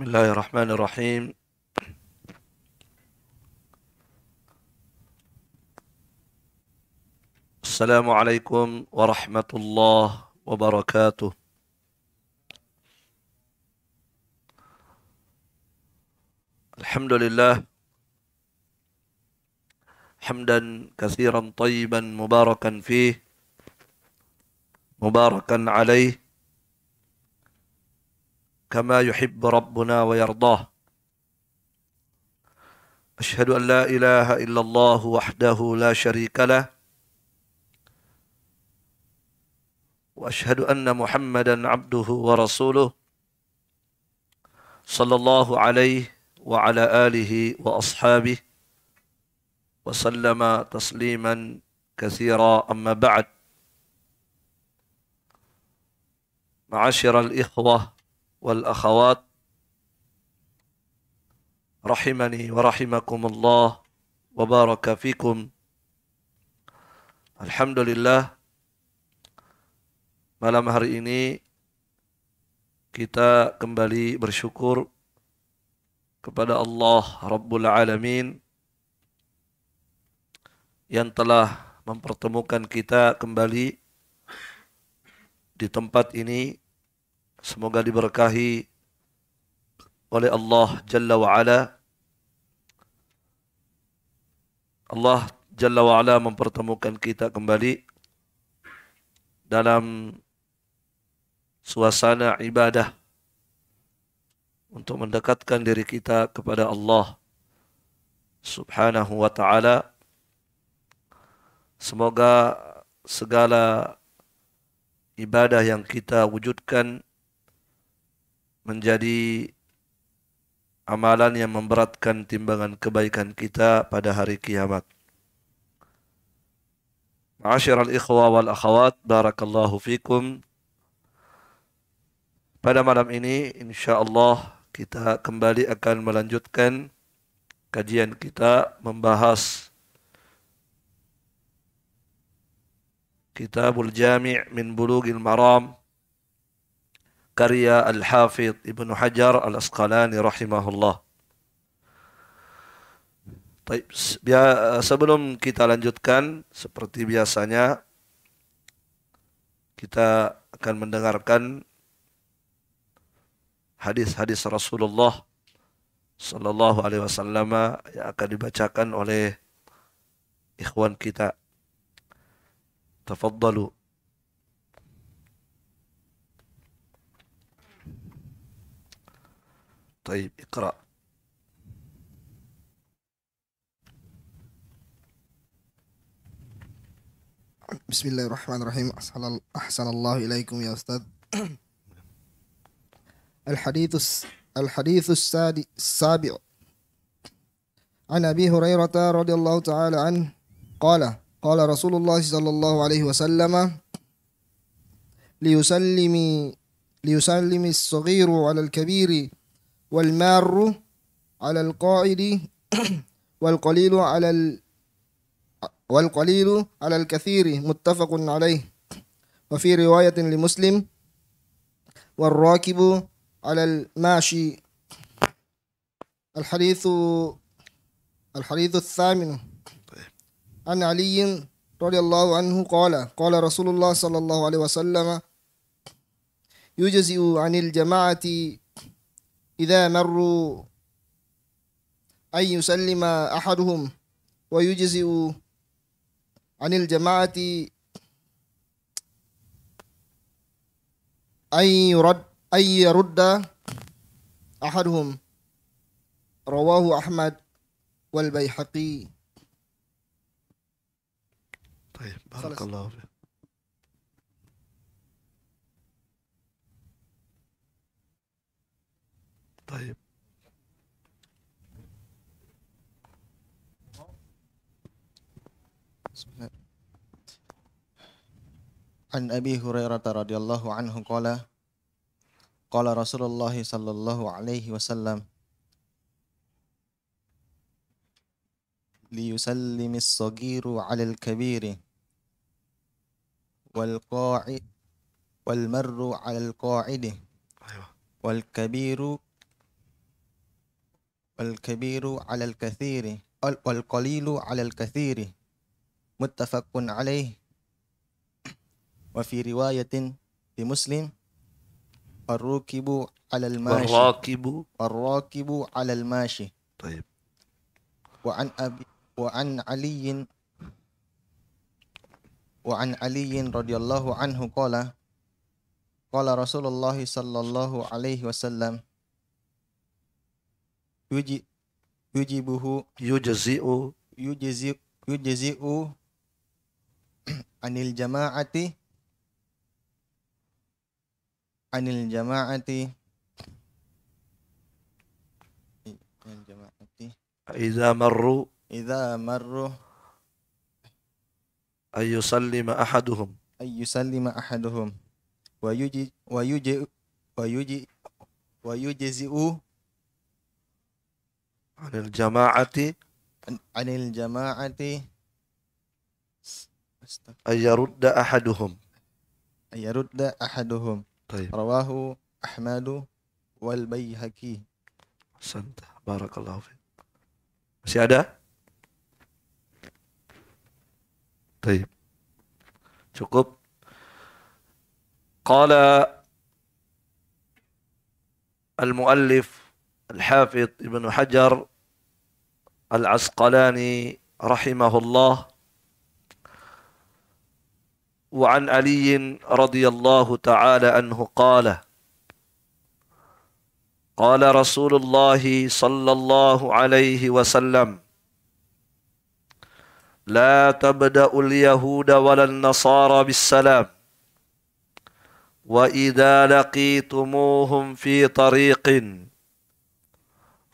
بسم الله الرحمن الرحيم السلام عليكم ورحمة الله وبركاته الحمد لله حمدا كثيرا طيبا مباركا فيه مباركا عليه كما يحب ربنا ويرضاه أشهد أن لا إله إلا الله وحده لا شريك له وأشهد أن محمدا عبده ورسوله صلى الله عليه وعلى آله وأصحابه وسلم تسليما كثيرا أما بعد معاشر الإخوة wal akhawat rahimani wa rahimakumullah wa baraka fikum Alhamdulillah malam hari ini kita kembali bersyukur kepada Allah Rabbul Alamin yang telah mempertemukan kita kembali di tempat ini Semoga diberkahi oleh Allah Jalla wa'ala. Allah Jalla wa'ala mempertemukan kita kembali dalam suasana ibadah untuk mendekatkan diri kita kepada Allah Subhanahu wa taala. Semoga segala ibadah yang kita wujudkan menjadi amalan yang memberatkan timbangan kebaikan kita pada hari kiamat. al ikhwa wal akhawat, barakallahu fikum. Pada malam ini insyaallah kita kembali akan melanjutkan kajian kita membahas Kitabul Jami' min bulugil Maram karya Al-Hafidh Ibnu Hajar Al-Asqalani rahimahullah. Baik, eh, sebelum kita lanjutkan seperti biasanya kita akan mendengarkan hadis-hadis Rasulullah sallallahu alaihi wasallam yang akan dibacakan oleh ikhwan kita. Tafaddalu. طيب اقرأ بسم الله الرحمن الرحيم أحسن الله إليكم يا أستاذ الحديث الحديث السابع عن أبي هريرة رضي الله تعالى عنه قال قال رسول الله صلى الله عليه وسلم ليسلم ليسلم الصغير على الكبير والمار على القاعد والقليل على ال... والقليل على الكثير متفق عليه وفي رواية لمسلم والراكب على الماشي الحديث الحديث الثامن عن علي رضي الله عنه قال قال رسول الله صلى الله عليه وسلم يجزئ عن الجماعة إذا مروا أن يسلم أحدهم ويجزئ عن الجماعة أن يرد أن يرد أحدهم رواه أحمد والبيحقي طيب بارك الله فيك طيب الله عن أبي هريرة رضي الله عنه قال قال رسول الله صلى الله عليه وسلم ليسلم الصغير على الكبير والقاعد والمر على القاعد أيوة. والكبير الكبير على الكثير والقليل على الكثير متفق عليه وفي رواية لمسلم الراكب على الماشي والراكب الراكب على الماشي طيب وعن أبي وعن علي وعن علي رضي الله عنه قال قال رسول الله صلى الله عليه وسلم yuji yujibuhu yujzi'u yujzi' yujzi'u anil jama'ati anil jama'ati anil jama'ati idza marru idza marru ayu yusallima ahaduhum ayu yusallima ahaduhum wa yuji wa yuji wa yuji wa anil jama'ati anil jama'ati ayarudda ahaduhum ayarudda ahaduhum طيب. rawahu Ahmadu wal Baihaqi Santa barakallahu fiik masih ada طيب cukup قال المؤلف الحافظ ابن hajar العسقلاني رحمه الله وعن علي رضي الله تعالى عنه قال قال رسول الله صلى الله عليه وسلم لا تبدا اليهود ولا النصارى بالسلام واذا لقيتموهم في طريق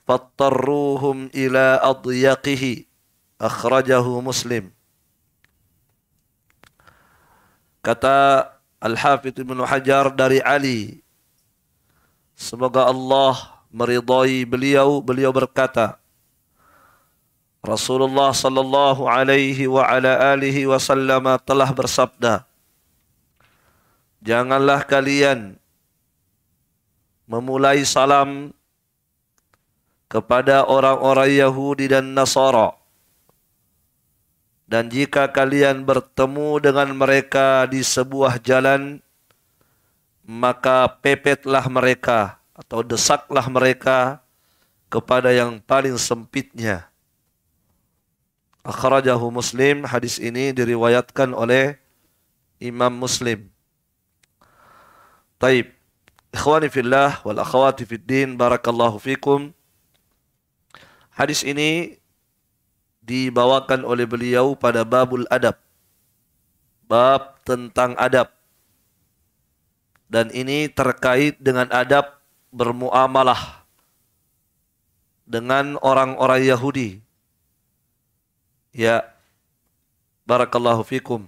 fattarruhum ila adyaqihi akhrajahu muslim kata Al-Hafidh Ibn Hajar dari Ali semoga Allah meridai beliau beliau berkata Rasulullah sallallahu alaihi wa ala alihi wasallam telah bersabda Janganlah kalian memulai salam kepada orang-orang Yahudi dan Nasara. Dan jika kalian bertemu dengan mereka di sebuah jalan, maka pepetlah mereka atau desaklah mereka kepada yang paling sempitnya. Akhrajahu Muslim, hadis ini diriwayatkan oleh Imam Muslim. Taib. Ikhwani fillah wal akhawati fid din, barakallahu fikum. Hadis ini dibawakan oleh beliau pada babul adab. Bab tentang adab. Dan ini terkait dengan adab bermuamalah dengan orang-orang Yahudi. Ya, barakallahu fikum.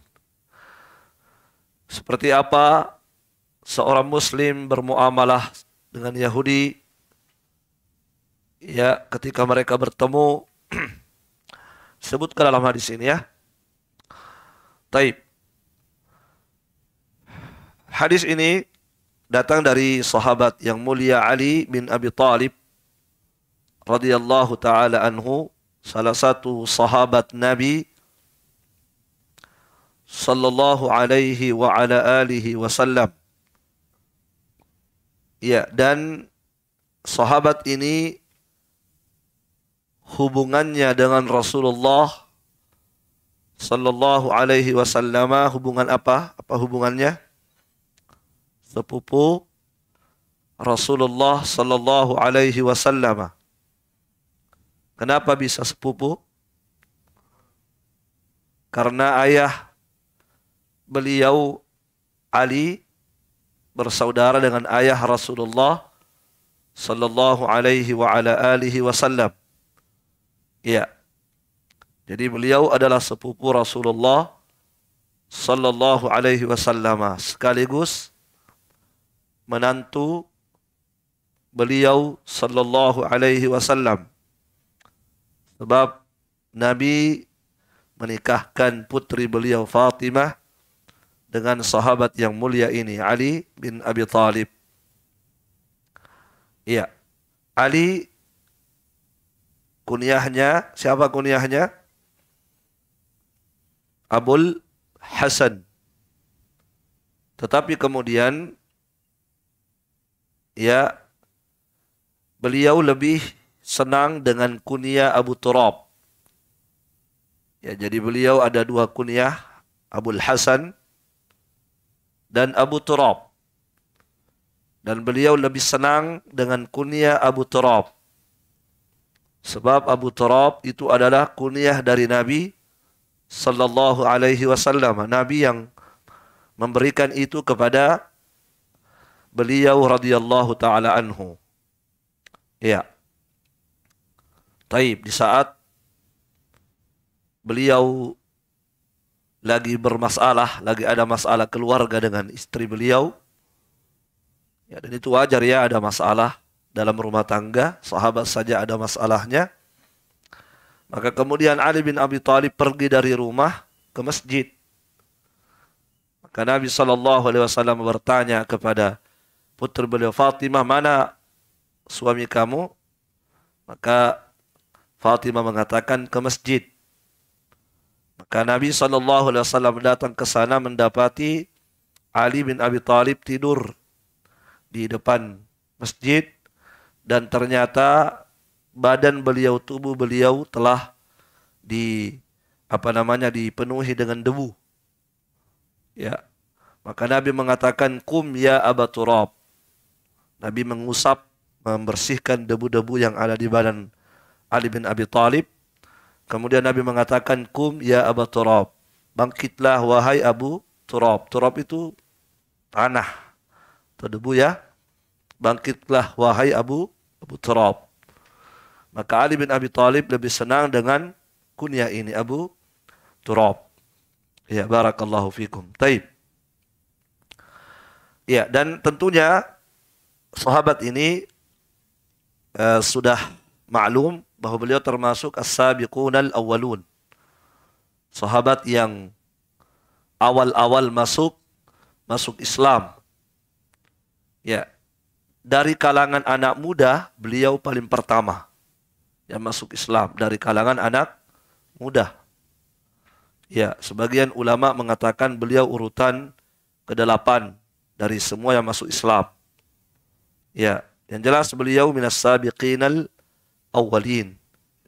Seperti apa seorang muslim bermuamalah dengan Yahudi ya ketika mereka bertemu sebutkan dalam hadis ini ya. Taib. Hadis ini datang dari sahabat yang mulia Ali bin Abi Talib radhiyallahu taala anhu, salah satu sahabat Nabi sallallahu alaihi wa ala alihi wasallam. Ya, dan sahabat ini hubungannya dengan Rasulullah sallallahu alaihi wasallam hubungan apa? Apa hubungannya? Sepupu Rasulullah sallallahu alaihi wasallam. Kenapa bisa sepupu? Karena ayah beliau Ali bersaudara dengan ayah Rasulullah sallallahu alaihi wa ala alihi wasallam. Iya. Jadi beliau adalah sepupu Rasulullah sallallahu alaihi wasallam sekaligus menantu beliau sallallahu alaihi wasallam. Sebab Nabi menikahkan putri beliau Fatimah dengan sahabat yang mulia ini Ali bin Abi Thalib. Iya. Ali Kunyahnya, siapa kunyahnya? Abul Hasan. Tetapi kemudian ya beliau lebih senang dengan kunyah Abu Turab. Ya, jadi beliau ada dua kunyah, Abul Hasan dan Abu Turab. Dan beliau lebih senang dengan kunyah Abu Turab. Sebab Abu Turab itu adalah kunyah dari Nabi Sallallahu Alaihi Wasallam. Nabi yang memberikan itu kepada beliau radhiyallahu taala anhu. Ya. Taib di saat beliau lagi bermasalah, lagi ada masalah keluarga dengan istri beliau. Ya, dan itu wajar ya ada masalah dalam rumah tangga, sahabat saja ada masalahnya. Maka kemudian Ali bin Abi Thalib pergi dari rumah ke masjid. Maka Nabi Shallallahu Alaihi Wasallam bertanya kepada putri beliau Fatimah mana suami kamu? Maka Fatimah mengatakan ke masjid. Maka Nabi Shallallahu Alaihi Wasallam datang ke sana mendapati Ali bin Abi Thalib tidur di depan masjid dan ternyata badan beliau, tubuh beliau telah di apa namanya dipenuhi dengan debu. Ya. Maka Nabi mengatakan kum ya abaturab Turab. Nabi mengusap membersihkan debu-debu yang ada di badan Ali bin Abi Thalib. Kemudian Nabi mengatakan kum ya abaturab Turab. Bangkitlah wahai Abu Turab. Turab itu tanah atau debu ya. Bangkitlah wahai Abu Abu Turab. Maka Ali bin Abi Talib lebih senang dengan kunyah ini Abu Turab. Ya, barakallahu fikum. Taib. Ya, dan tentunya sahabat ini uh, sudah maklum bahwa beliau termasuk as-sabiqun al-awwalun. Sahabat yang awal-awal masuk masuk Islam. Ya, dari kalangan anak muda, beliau paling pertama yang masuk Islam dari kalangan anak muda. Ya, sebagian ulama mengatakan beliau urutan ke-8 dari semua yang masuk Islam. Ya, yang jelas beliau minas sabiqinal awwalin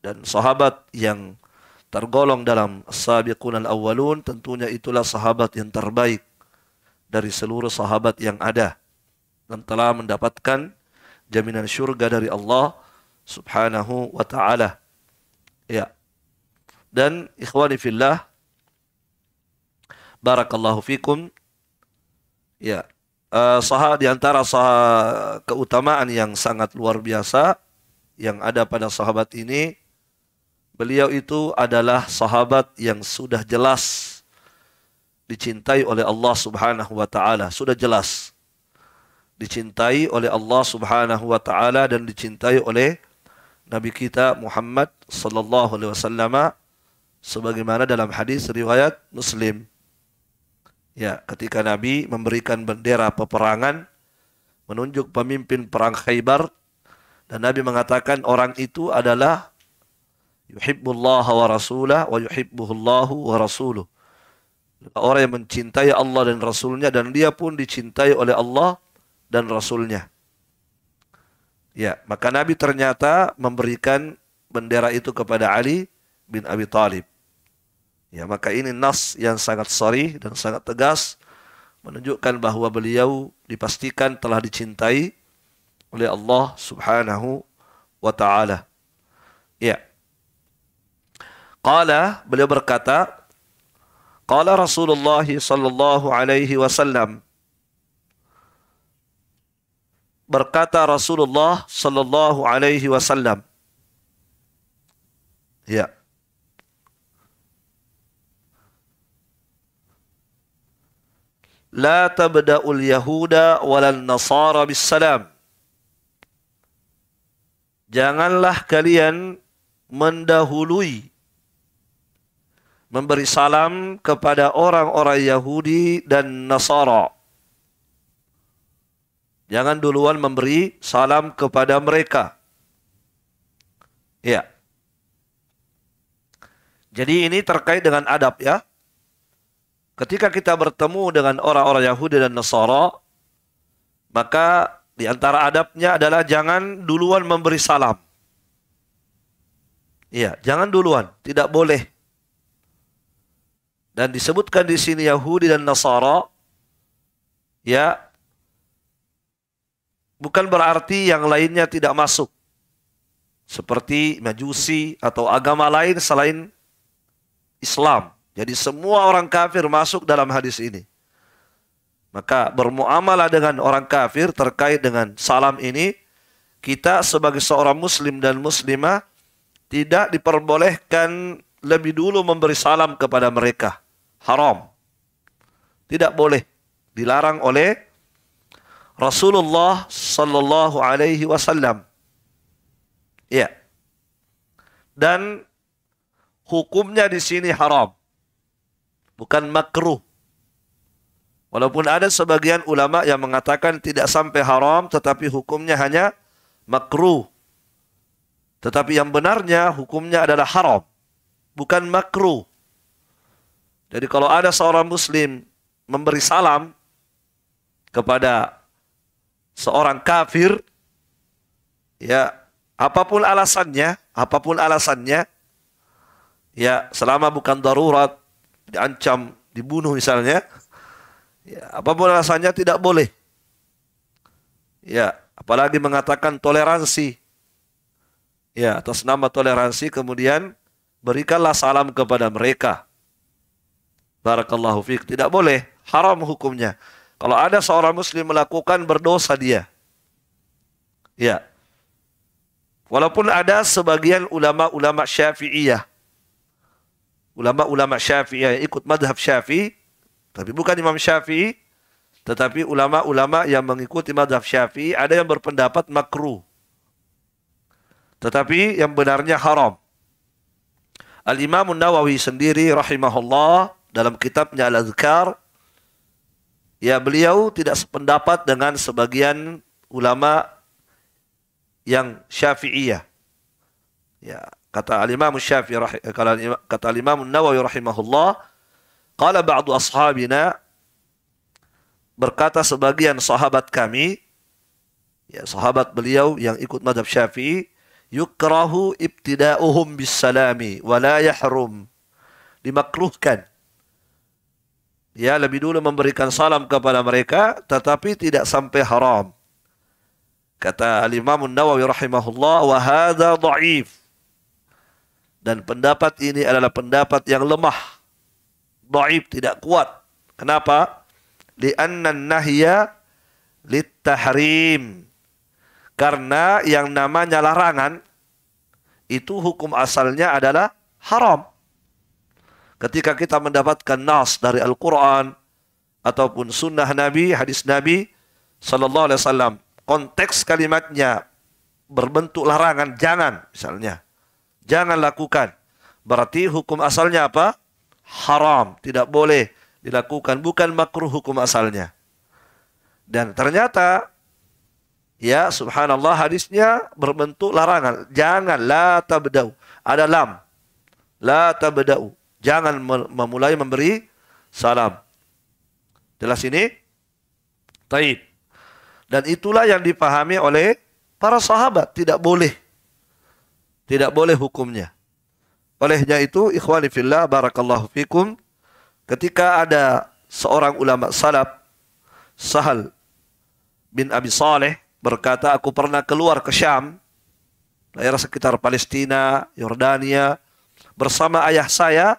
dan sahabat yang tergolong dalam sabiqunal awwalun tentunya itulah sahabat yang terbaik dari seluruh sahabat yang ada dan telah mendapatkan jaminan syurga dari Allah Subhanahu wa taala. Ya. Dan ikhwani fillah barakallahu fikum. Ya. Uh, saha di antara saha keutamaan yang sangat luar biasa yang ada pada sahabat ini beliau itu adalah sahabat yang sudah jelas dicintai oleh Allah Subhanahu wa taala, sudah jelas dicintai oleh Allah Subhanahu wa taala dan dicintai oleh Nabi kita Muhammad sallallahu alaihi wasallam sebagaimana dalam hadis riwayat Muslim. Ya, ketika Nabi memberikan bendera peperangan menunjuk pemimpin perang Khaybar dan Nabi mengatakan orang itu adalah yuhibbullah wa rasulah wa yuhibbuhullahu wa rasuluh. Orang yang mencintai Allah dan Rasulnya dan dia pun dicintai oleh Allah dan Rasulnya. Ya, maka Nabi ternyata memberikan bendera itu kepada Ali bin Abi Thalib. Ya, maka ini nas yang sangat sari dan sangat tegas menunjukkan bahwa beliau dipastikan telah dicintai oleh Allah Subhanahu wa taala. Ya. Qala beliau berkata, qala Rasulullah sallallahu alaihi wasallam berkata Rasulullah sallallahu alaihi wasallam. Ya. La tabda'ul yahuda walal nasara bis salam. Janganlah kalian mendahului memberi salam kepada orang-orang Yahudi dan Nasara. Jangan duluan memberi salam kepada mereka. Ya. Jadi ini terkait dengan adab ya. Ketika kita bertemu dengan orang-orang Yahudi dan Nasara, maka di antara adabnya adalah jangan duluan memberi salam. Iya, jangan duluan, tidak boleh. Dan disebutkan di sini Yahudi dan Nasara ya bukan berarti yang lainnya tidak masuk. Seperti majusi atau agama lain selain Islam. Jadi semua orang kafir masuk dalam hadis ini. Maka bermuamalah dengan orang kafir terkait dengan salam ini, kita sebagai seorang muslim dan muslimah tidak diperbolehkan lebih dulu memberi salam kepada mereka. Haram. Tidak boleh. Dilarang oleh Rasulullah Sallallahu Alaihi Wasallam. Ya. Dan hukumnya di sini haram, bukan makruh. Walaupun ada sebagian ulama yang mengatakan tidak sampai haram, tetapi hukumnya hanya makruh. Tetapi yang benarnya hukumnya adalah haram, bukan makruh. Jadi kalau ada seorang muslim memberi salam kepada seorang kafir ya apapun alasannya, apapun alasannya ya selama bukan darurat diancam dibunuh misalnya ya apapun alasannya tidak boleh. Ya, apalagi mengatakan toleransi. Ya, atas nama toleransi kemudian berikanlah salam kepada mereka. Barakallahu fiq Tidak boleh, haram hukumnya. Kalau ada seorang muslim melakukan berdosa dia. Ya. Walaupun ada sebagian ulama-ulama Syafi'iyah. Ulama-ulama Syafi'iyah yang ikut madhab Syafi'i, tapi bukan Imam Syafi'i, tetapi ulama-ulama yang mengikuti madhab Syafi'i ada yang berpendapat makruh. Tetapi yang benarnya haram. Al-Imam Nawawi sendiri rahimahullah dalam kitabnya Al-Azkar Ya beliau tidak sependapat dengan sebagian ulama yang syafi'iyah. Ya, kata al-Imam Syafi'i kata al-Imam Nawawi rahimahullah, qala ba'du ashabina berkata sebagian sahabat kami ya sahabat beliau yang ikut madhab Syafi'i yukrahu ibtida'uhum bisalami wa la yahrum dimakruhkan ya lebih dulu memberikan salam kepada mereka tetapi tidak sampai haram. Kata Al-Imam Nawawi rahimahullah wa hadza dhaif. Dan pendapat ini adalah pendapat yang lemah. Dhaif tidak kuat. Kenapa? anna nahya litahrim. Karena yang namanya larangan itu hukum asalnya adalah haram. Ketika kita mendapatkan nas dari Al-Quran ataupun sunnah Nabi, hadis Nabi Sallallahu Alaihi Wasallam, konteks kalimatnya berbentuk larangan, jangan misalnya, jangan lakukan. Berarti hukum asalnya apa? Haram, tidak boleh dilakukan, bukan makruh hukum asalnya. Dan ternyata ya subhanallah hadisnya berbentuk larangan. Jangan la tabda'u. Ada lam. La tabda'u. Jangan memulai memberi salam. Jelas ini? Taib. Dan itulah yang dipahami oleh para sahabat. Tidak boleh. Tidak boleh hukumnya. Olehnya itu, ikhwani fillah, barakallahu fikum. Ketika ada seorang ulama salaf, Sahal bin Abi Saleh berkata, aku pernah keluar ke Syam, daerah sekitar Palestina, Yordania, bersama ayah saya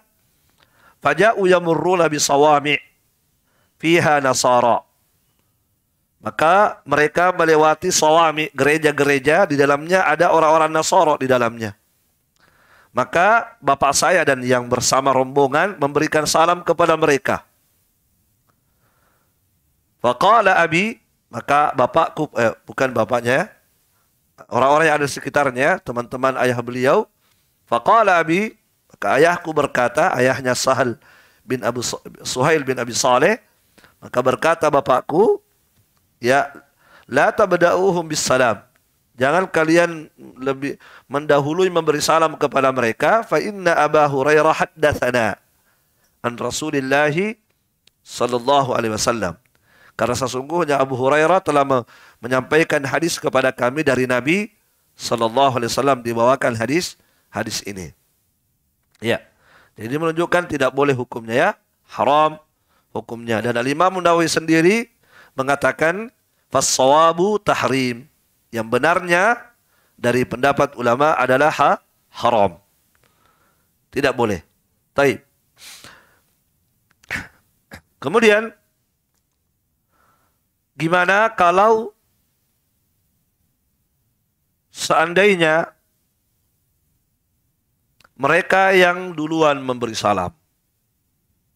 Faja'u yamurruna bisawami' fiha nasara. Maka mereka melewati sawami, gereja-gereja di dalamnya ada orang-orang Nasoro di dalamnya. Maka bapak saya dan yang bersama rombongan memberikan salam kepada mereka. Faqala abi, maka bapakku, eh, bukan bapaknya orang-orang yang ada di sekitarnya, teman-teman ayah beliau. Faqala abi, ayahku berkata, ayahnya Sahal bin Abu Suhail bin Abi Saleh, maka berkata bapakku, ya la tabda'uhum bis salam. Jangan kalian lebih mendahului memberi salam kepada mereka fa inna Aba Hurairah haddatsana an Rasulillah sallallahu alaihi wasallam. Karena sesungguhnya Abu Hurairah telah menyampaikan hadis kepada kami dari Nabi sallallahu alaihi wasallam dibawakan hadis hadis ini. Ya. Jadi menunjukkan tidak boleh hukumnya ya. Haram hukumnya. Dan Imam Nawawi sendiri mengatakan fasawabu tahrim. Yang benarnya dari pendapat ulama adalah ha, haram. Tidak boleh. Taib. Kemudian gimana kalau seandainya mereka yang duluan memberi salam.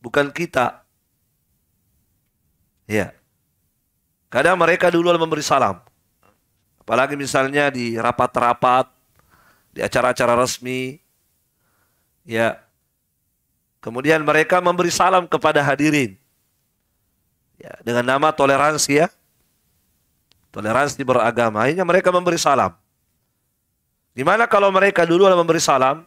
Bukan kita. Ya. Kadang mereka duluan memberi salam. Apalagi misalnya di rapat-rapat, di acara-acara resmi. Ya. Kemudian mereka memberi salam kepada hadirin. Ya, dengan nama toleransi ya. Toleransi beragama. Akhirnya mereka memberi salam. Gimana kalau mereka dulu memberi salam,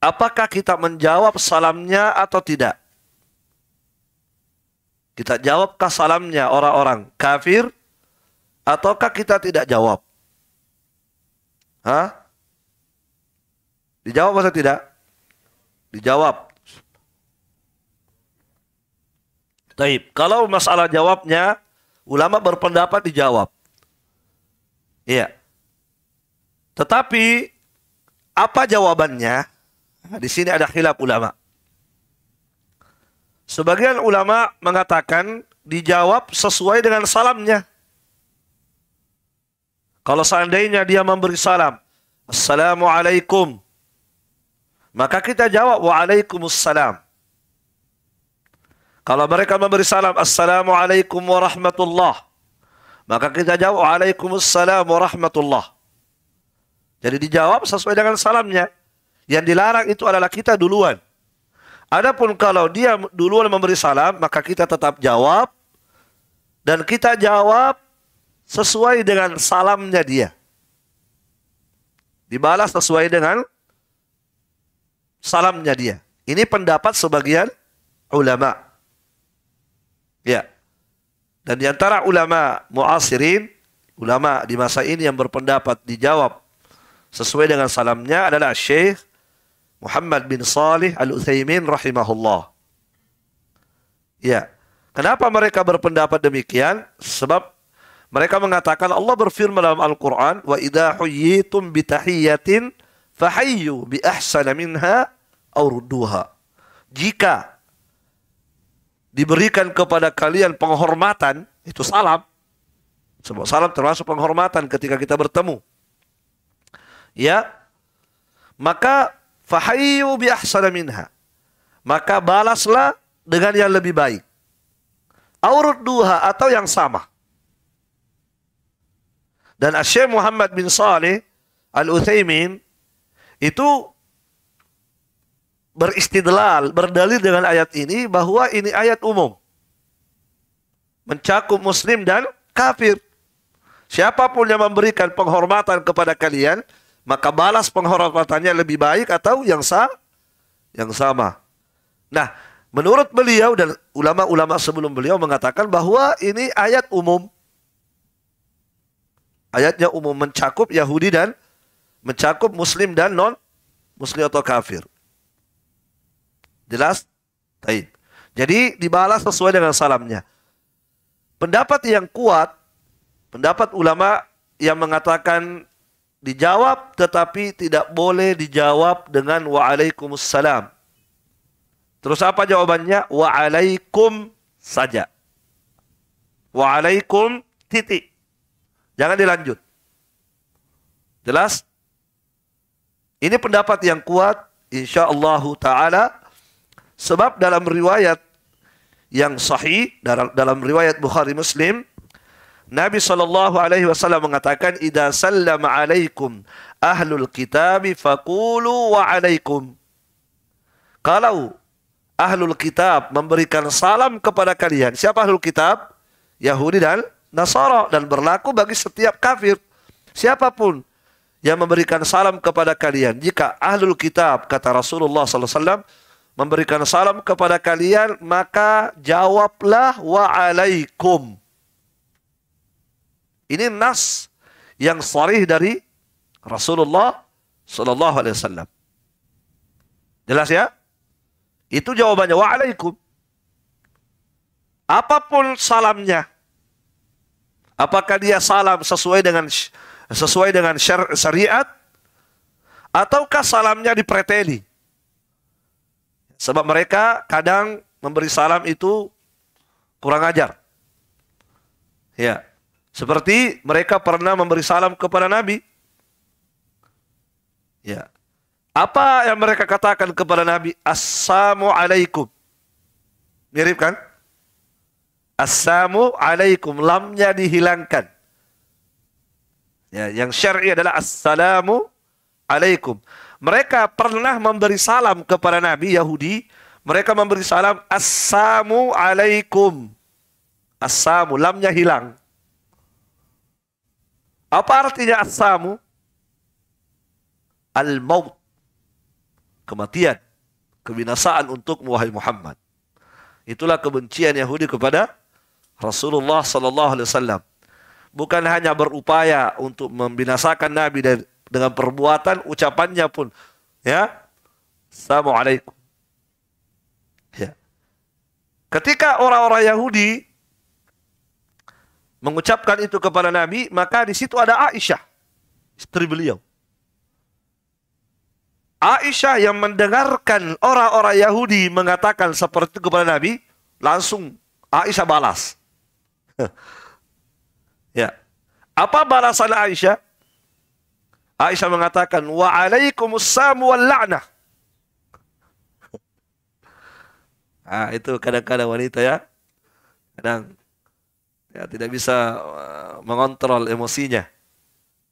Apakah kita menjawab salamnya atau tidak? Kita jawabkah salamnya orang-orang kafir ataukah kita tidak jawab? Hah? Dijawab atau tidak? Dijawab. Taib. Kalau masalah jawabnya, ulama berpendapat dijawab. Iya. Tetapi apa jawabannya? di sini ada khilaf ulama. Sebagian ulama mengatakan dijawab sesuai dengan salamnya. Kalau seandainya dia memberi salam, Assalamualaikum. Maka kita jawab Waalaikumsalam. Kalau mereka memberi salam Assalamualaikum warahmatullah. Maka kita jawab Waalaikumsalam warahmatullah. Jadi dijawab sesuai dengan salamnya. Yang dilarang itu adalah kita duluan. Adapun kalau dia duluan memberi salam, maka kita tetap jawab dan kita jawab sesuai dengan salamnya dia. Dibalas sesuai dengan salamnya dia. Ini pendapat sebagian ulama. Ya. Dan di antara ulama muasirin, ulama di masa ini yang berpendapat dijawab sesuai dengan salamnya adalah Syekh Muhammad bin Salih Al-Utsaimin rahimahullah. Ya. Kenapa mereka berpendapat demikian? Sebab mereka mengatakan Allah berfirman dalam Al-Qur'an, "Wa idha huyitum bi tahiyyatin fahayyu bi ahsana minha aurduha. Jika diberikan kepada kalian penghormatan, itu salam. Sebab salam termasuk penghormatan ketika kita bertemu. Ya. Maka Fahayyu bi ahsana minha. Maka balaslah dengan yang lebih baik. Aurud duha atau yang sama. Dan Asyik Muhammad bin Saleh al uthaymin itu beristidlal, berdalil dengan ayat ini bahwa ini ayat umum. Mencakup muslim dan kafir. Siapapun yang memberikan penghormatan kepada kalian, maka balas penghormatannya lebih baik atau yang sa yang sama. Nah, menurut beliau dan ulama-ulama sebelum beliau mengatakan bahwa ini ayat umum. Ayatnya umum mencakup Yahudi dan mencakup muslim dan non muslim atau kafir. Jelas? Taib. Jadi dibalas sesuai dengan salamnya. Pendapat yang kuat, pendapat ulama yang mengatakan dijawab tetapi tidak boleh dijawab dengan waalaikumsalam. Terus apa jawabannya? Waalaikum saja. Waalaikum titik. Jangan dilanjut. Jelas? Ini pendapat yang kuat insyaallah taala sebab dalam riwayat yang sahih dalam riwayat Bukhari Muslim Nabi Shallallahu Alaihi Wasallam mengatakan, "Ida salam alaikum ahlul kitabi fakulu wa alaikum." Kalau ahlul kitab memberikan salam kepada kalian, siapa ahlul kitab? Yahudi dan Nasara dan berlaku bagi setiap kafir. Siapapun yang memberikan salam kepada kalian, jika ahlul kitab kata Rasulullah Sallallahu Alaihi Wasallam memberikan salam kepada kalian, maka jawablah wa alaikum ini nas yang sahih dari Rasulullah Sallallahu Alaihi Wasallam. Jelas ya? Itu jawabannya. Waalaikum. Apapun salamnya. Apakah dia salam sesuai dengan sesuai dengan syariat ataukah salamnya dipreteli? Sebab mereka kadang memberi salam itu kurang ajar. Ya. Seperti mereka pernah memberi salam kepada Nabi. Ya. Apa yang mereka katakan kepada Nabi? alaikum. Mirip kan? Assalamualaikum. Lamnya dihilangkan. Ya, yang syar'i adalah assalamu alaikum. Mereka pernah memberi salam kepada Nabi Yahudi. Mereka memberi salam assalamu alaikum. Assamu lamnya hilang. Apa artinya asamu? Al-maut. Kematian. Kebinasaan untuk wahai Muhammad. Itulah kebencian Yahudi kepada Rasulullah sallallahu alaihi wasallam. Bukan hanya berupaya untuk membinasakan Nabi dengan perbuatan ucapannya pun ya Assalamualaikum. Ya. Ketika orang-orang Yahudi mengucapkan itu kepada Nabi, maka di situ ada Aisyah, istri beliau. Aisyah yang mendengarkan orang-orang Yahudi mengatakan seperti itu kepada Nabi, langsung Aisyah balas. ya. Apa balasan Aisyah? Aisyah mengatakan, "Wa alaikumussamu wal la'nah." Ah, itu kadang-kadang wanita ya. Kadang ya, tidak bisa eh, mengontrol emosinya.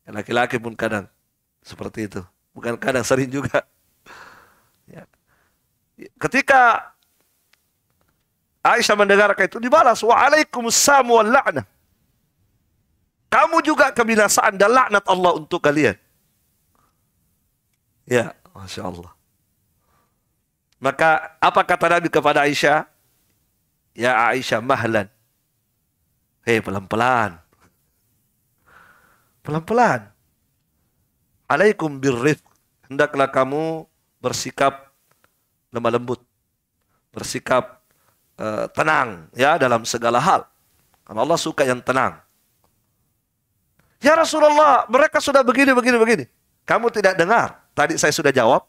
Laki-laki pun kadang seperti itu, bukan kadang sering juga. Ya. Ketika Aisyah mendengar itu dibalas waalaikumsalam wal la'na Kamu juga kebinasaan dan laknat Allah untuk kalian. Ya, Masya Allah. Maka apa kata Nabi kepada Aisyah? Ya Aisyah, mahlan Hei, eh, pelan-pelan. Pelan-pelan. Alaikum birrif. Hendaklah kamu bersikap lemah lembut. Bersikap uh, tenang ya dalam segala hal. Karena Allah suka yang tenang. Ya Rasulullah, mereka sudah begini, begini, begini. Kamu tidak dengar. Tadi saya sudah jawab.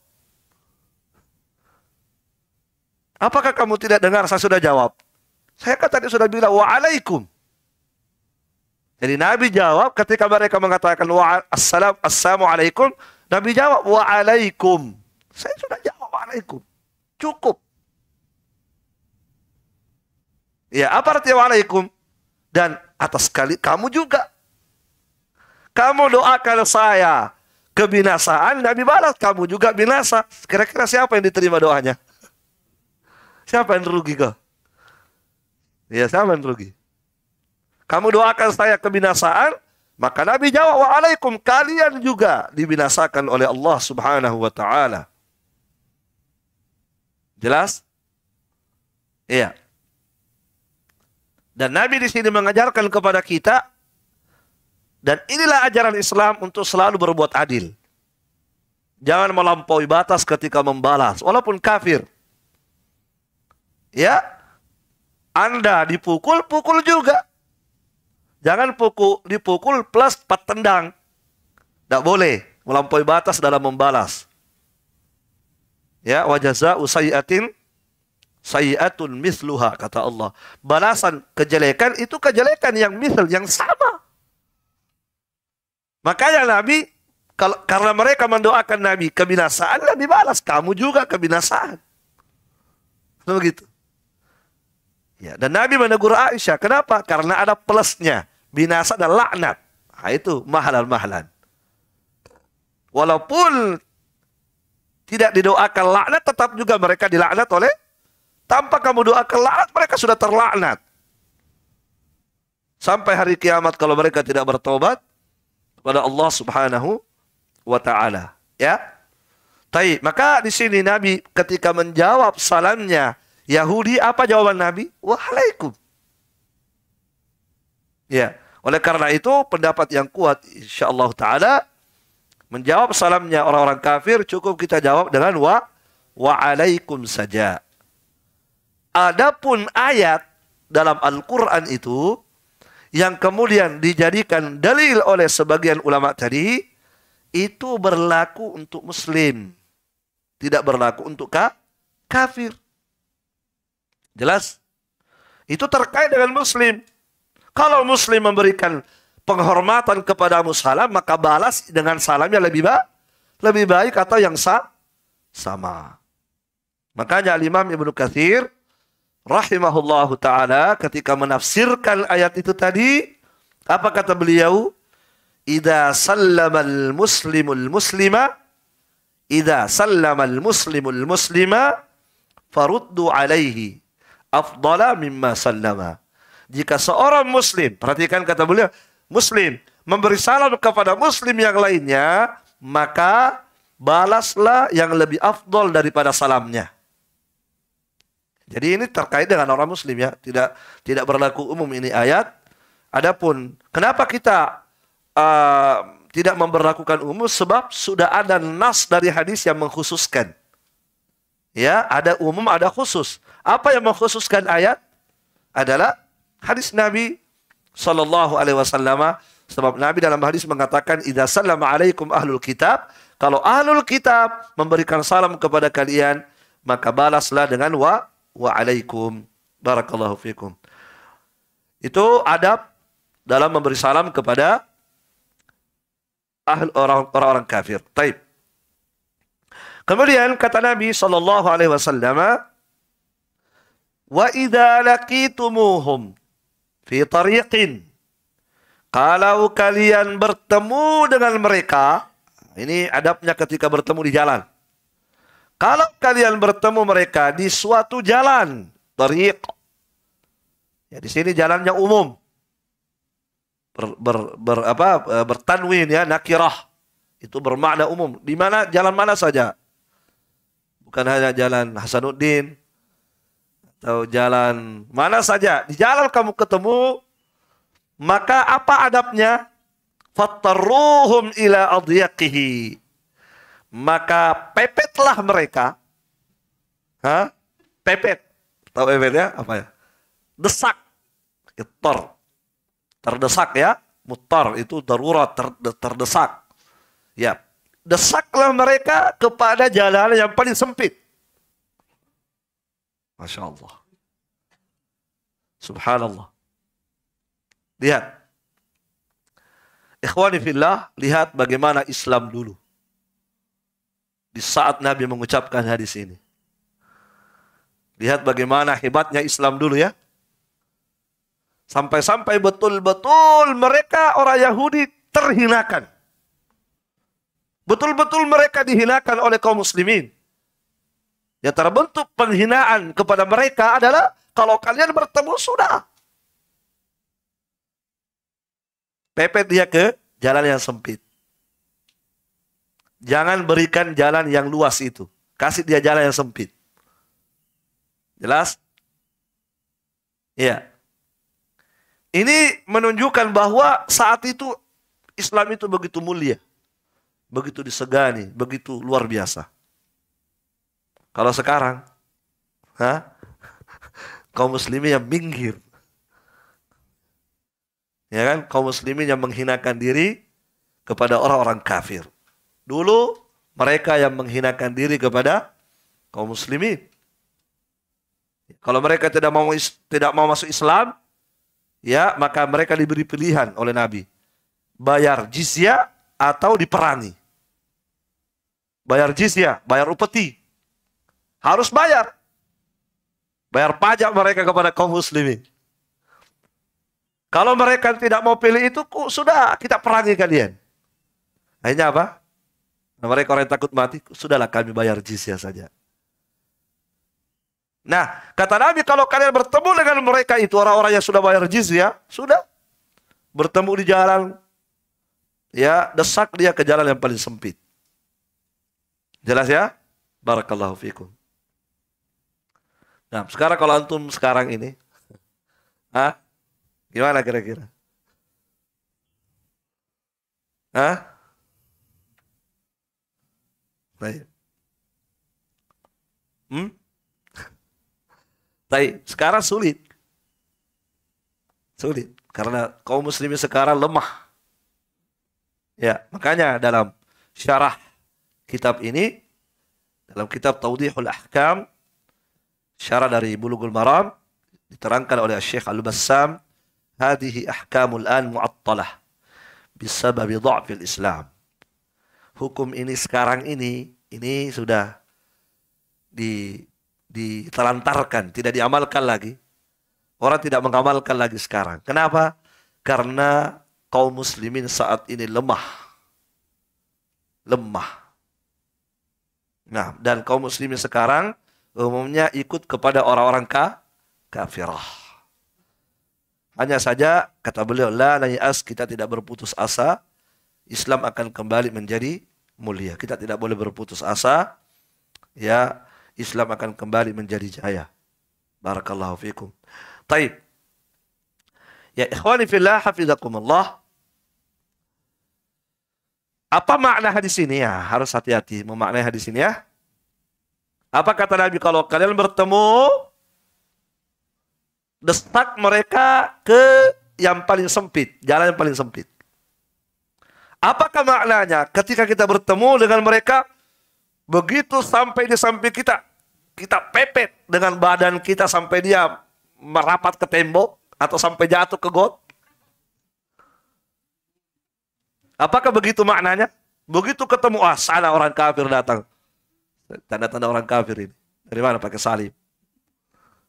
Apakah kamu tidak dengar saya sudah jawab? Saya kan tadi sudah bilang, wa'alaikum. Jadi Nabi jawab ketika mereka mengatakan wa assalam assalamualaikum, Nabi jawab wa alaikum. Saya sudah jawab wa alaikum. Cukup. Ya, apa artinya wa alaikum? Dan atas kali kamu juga. Kamu doakan saya kebinasaan, Nabi balas kamu juga binasa. Kira-kira siapa yang diterima doanya? Siapa yang rugi kok? Ya, siapa yang rugi? Kamu doakan saya kebinasaan, maka Nabi jawab, waalaikum kalian juga dibinasakan oleh Allah subhanahu wa ta'ala. Jelas? Iya. Dan Nabi di sini mengajarkan kepada kita, dan inilah ajaran Islam untuk selalu berbuat adil. Jangan melampaui batas ketika membalas, walaupun kafir. Ya, Anda dipukul, pukul juga. Jangan pukul, dipukul plus empat tendang. Tidak boleh melampaui batas dalam membalas. Ya, wajaza usaiatin sayiatun misluha kata Allah. Balasan kejelekan itu kejelekan yang misal yang sama. Makanya Nabi kalau karena mereka mendoakan Nabi kebinasaan Nabi balas kamu juga kebinasaan. Begitu. Ya, dan Nabi menegur Aisyah. Kenapa? Karena ada plusnya binasa dan laknat. Nah, itu mahalan-mahalan. Walaupun tidak didoakan laknat, tetap juga mereka dilaknat oleh tanpa kamu doakan laknat, mereka sudah terlaknat. Sampai hari kiamat kalau mereka tidak bertobat kepada Allah Subhanahu wa taala, ya. Tapi maka di sini Nabi ketika menjawab salamnya Yahudi apa jawaban Nabi? Waalaikumsalam. Ya. Oleh karena itu pendapat yang kuat insyaallah taala menjawab salamnya orang-orang kafir cukup kita jawab dengan wa wa saja. Adapun ayat dalam Al-Qur'an itu yang kemudian dijadikan dalil oleh sebagian ulama tadi itu berlaku untuk muslim. Tidak berlaku untuk ka kafir. Jelas? Itu terkait dengan muslim. Kalau muslim memberikan penghormatan kepadamu salam, maka balas dengan salam yang lebih baik. Lebih baik atau yang sa sama. Makanya Imam Ibnu Kathir rahimahullahu taala ketika menafsirkan ayat itu tadi, apa kata beliau? Idza sallamal muslimul muslima idza sallamal muslimul muslima faruddu alaihi afdala mimma sallama. Jika seorang muslim, perhatikan kata beliau, muslim memberi salam kepada muslim yang lainnya, maka balaslah yang lebih afdol daripada salamnya. Jadi ini terkait dengan orang muslim ya, tidak tidak berlaku umum ini ayat. Adapun kenapa kita uh, tidak memperlakukan umum sebab sudah ada nas dari hadis yang mengkhususkan. Ya, ada umum, ada khusus. Apa yang mengkhususkan ayat adalah Hadis Nabi Shallallahu Alaihi Wasallam sebab Nabi dalam hadis mengatakan idza sallama alaikum ahlul kitab kalau ahlul kitab memberikan salam kepada kalian maka balaslah dengan wa wa alaikum barakallahu fikum itu adab dalam memberi salam kepada ahl orang-orang kafir. Taib. Kemudian kata Nabi Shallallahu Alaihi Wasallam, wa idza laqitumuhum fi tariqin kalau kalian bertemu dengan mereka ini adabnya ketika bertemu di jalan kalau kalian bertemu mereka di suatu jalan tariq ya di sini jalannya umum ber, ber, ber apa e, bertanwin ya nakirah itu bermakna umum di mana jalan mana saja bukan hanya jalan Hasanuddin atau jalan mana saja, di jalan kamu ketemu, maka apa adabnya? Fattaruhum ila adyaqihi Maka pepetlah mereka. ha Pepet. Tahu ya? Apa ya? Desak. Ittor. Terdesak ya. Mutar itu darurat, ter, terdesak. Ya. Desaklah mereka kepada jalan yang paling sempit Masya Allah. Subhanallah. Lihat. Ikhwani fillah, lihat bagaimana Islam dulu. Di saat Nabi mengucapkan hadis ini. Lihat bagaimana hebatnya Islam dulu ya. Sampai-sampai betul-betul mereka orang Yahudi terhinakan. Betul-betul mereka dihinakan oleh kaum muslimin. Yang terbentuk penghinaan kepada mereka adalah kalau kalian bertemu sudah. Pepet dia ke jalan yang sempit. Jangan berikan jalan yang luas itu. Kasih dia jalan yang sempit. Jelas? Iya. Ini menunjukkan bahwa saat itu Islam itu begitu mulia. Begitu disegani, begitu luar biasa. Kalau sekarang, ha? kaum muslimin yang minggir. Ya kan? Kaum muslimin yang menghinakan diri kepada orang-orang kafir. Dulu mereka yang menghinakan diri kepada kaum muslimin. Kalau mereka tidak mau tidak mau masuk Islam, ya maka mereka diberi pilihan oleh Nabi. Bayar jizya atau diperangi. Bayar jizya, bayar upeti harus bayar. Bayar pajak mereka kepada kaum muslimin. Kalau mereka tidak mau pilih itu, sudah kita perangi kalian. Akhirnya apa? Nah, mereka orang yang takut mati, sudahlah kami bayar jizya saja. Nah, kata Nabi kalau kalian bertemu dengan mereka itu, orang-orang yang sudah bayar jizya, sudah. Bertemu di jalan, ya desak dia ke jalan yang paling sempit. Jelas ya? Barakallahu fikum. Nah, sekarang kalau antum sekarang ini, ah, gimana kira-kira? Ah, baik. Hmm? Tapi sekarang sulit. Sulit. Karena kaum muslimin sekarang lemah. Ya, makanya dalam syarah kitab ini, dalam kitab Taudihul Ahkam, syarah dari Bulughul Maram diterangkan oleh Syekh Al-Bassam hadhihi ahkamul an mu'attalah bisababi dha'fil Islam. Hukum ini sekarang ini ini sudah di ditelantarkan, tidak diamalkan lagi. Orang tidak mengamalkan lagi sekarang. Kenapa? Karena kaum muslimin saat ini lemah. Lemah. Nah, dan kaum muslimin sekarang umumnya ikut kepada orang-orang ka kafirah. Hanya saja kata beliau la as kita tidak berputus asa Islam akan kembali menjadi mulia. Kita tidak boleh berputus asa ya Islam akan kembali menjadi jaya. Barakallahu fikum. Taib. Ya ikhwani fillah hafizakumullah. Apa makna hadis ini ya? Harus hati-hati memaknai hadis ini ya. Apa kata Nabi kalau kalian bertemu destak mereka ke yang paling sempit, jalan yang paling sempit. Apakah maknanya ketika kita bertemu dengan mereka begitu sampai di samping kita kita pepet dengan badan kita sampai dia merapat ke tembok atau sampai jatuh ke got? Apakah begitu maknanya? Begitu ketemu ah sana orang kafir datang. Tanda-tanda orang kafir ini. Dari mana pakai salib?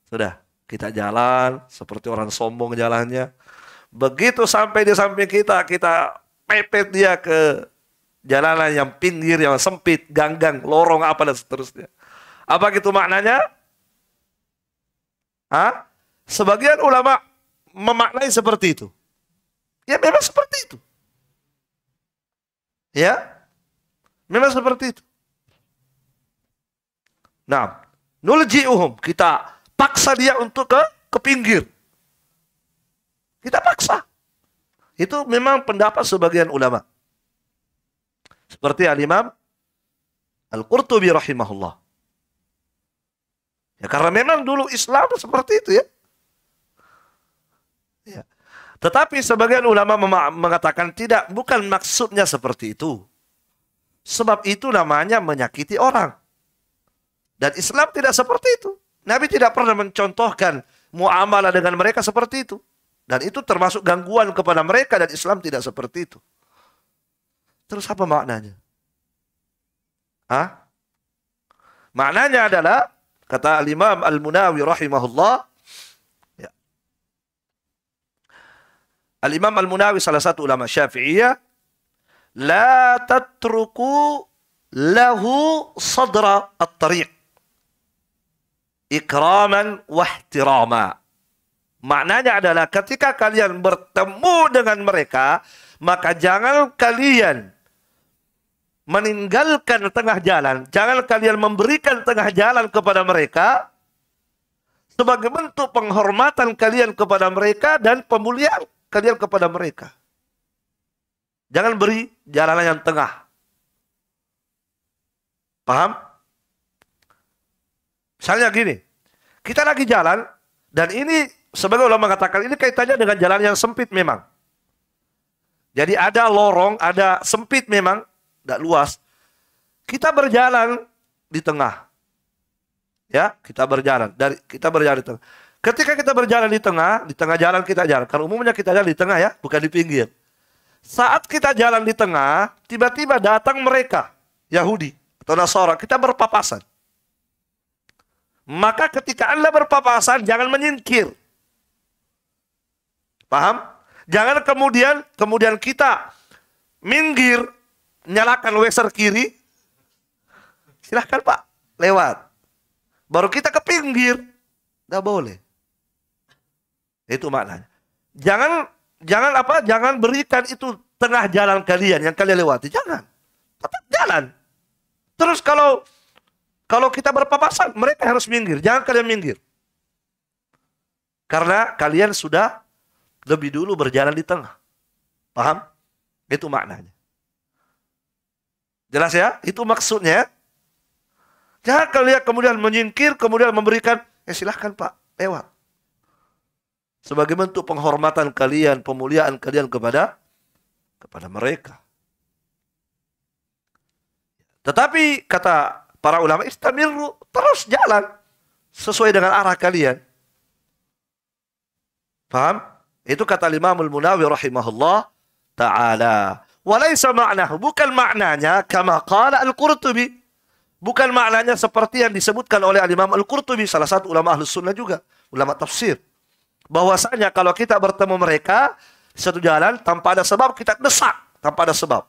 Sudah, kita jalan seperti orang sombong jalannya. Begitu sampai di samping kita, kita pepet dia ke jalanan yang pinggir, yang sempit, ganggang, lorong apa dan seterusnya. Apa gitu maknanya? Hah? Sebagian ulama memaknai seperti itu. Ya memang seperti itu. Ya. Memang seperti itu. Nah, uhum Kita paksa dia untuk ke, ke pinggir. Kita paksa. Itu memang pendapat sebagian ulama. Seperti al-imam Al-Qurtubi rahimahullah. Ya, karena memang dulu Islam seperti itu ya. ya. Tetapi sebagian ulama mengatakan tidak, bukan maksudnya seperti itu. Sebab itu namanya menyakiti orang. Dan Islam tidak seperti itu. Nabi tidak pernah mencontohkan muamalah dengan mereka seperti itu. Dan itu termasuk gangguan kepada mereka dan Islam tidak seperti itu. Terus apa maknanya? Hah? Maknanya adalah kata Al Imam Al-Munawi rahimahullah ya. Al Imam Al-Munawi salah satu ulama Syafi'iyah la tatruku lahu sadra at-tariq ikraman wahtirama. Maknanya adalah ketika kalian bertemu dengan mereka, maka jangan kalian meninggalkan tengah jalan. Jangan kalian memberikan tengah jalan kepada mereka sebagai bentuk penghormatan kalian kepada mereka dan pemuliaan kalian kepada mereka. Jangan beri jalanan yang tengah. Paham? Misalnya gini, kita lagi jalan dan ini sebagai ulama mengatakan ini kaitannya dengan jalan yang sempit memang. Jadi ada lorong, ada sempit memang, tidak luas. Kita berjalan di tengah. Ya, kita berjalan dari kita berjalan di tengah. Ketika kita berjalan di tengah, di tengah jalan kita jalan. Karena umumnya kita jalan di tengah ya, bukan di pinggir. Saat kita jalan di tengah, tiba-tiba datang mereka Yahudi atau Nasara, kita berpapasan. Maka ketika Anda berpapasan, jangan menyingkir. Paham? Jangan kemudian kemudian kita minggir, nyalakan weser kiri. Silahkan Pak, lewat. Baru kita ke pinggir. Nggak boleh. Itu maknanya. Jangan jangan apa? Jangan berikan itu tengah jalan kalian yang kalian lewati. Jangan. Tetap jalan. Terus kalau kalau kita berpapasan, mereka harus minggir. Jangan kalian minggir. Karena kalian sudah lebih dulu berjalan di tengah. Paham? Itu maknanya. Jelas ya? Itu maksudnya. Jangan kalian kemudian menyingkir, kemudian memberikan, ya silahkan Pak, lewat. Sebagai bentuk penghormatan kalian, pemuliaan kalian kepada kepada mereka. Tetapi kata para ulama istamiru terus jalan sesuai dengan arah kalian. Paham? Itu kata Imamul Munawi rahimahullah taala. walaisa makna bukan maknanya kama qala Al-Qurtubi. Bukan maknanya seperti yang disebutkan oleh Al-Imam Al-Qurtubi salah satu ulama Ahlus Sunnah juga, ulama tafsir. Bahwasanya kalau kita bertemu mereka satu jalan tanpa ada sebab kita desak tanpa ada sebab.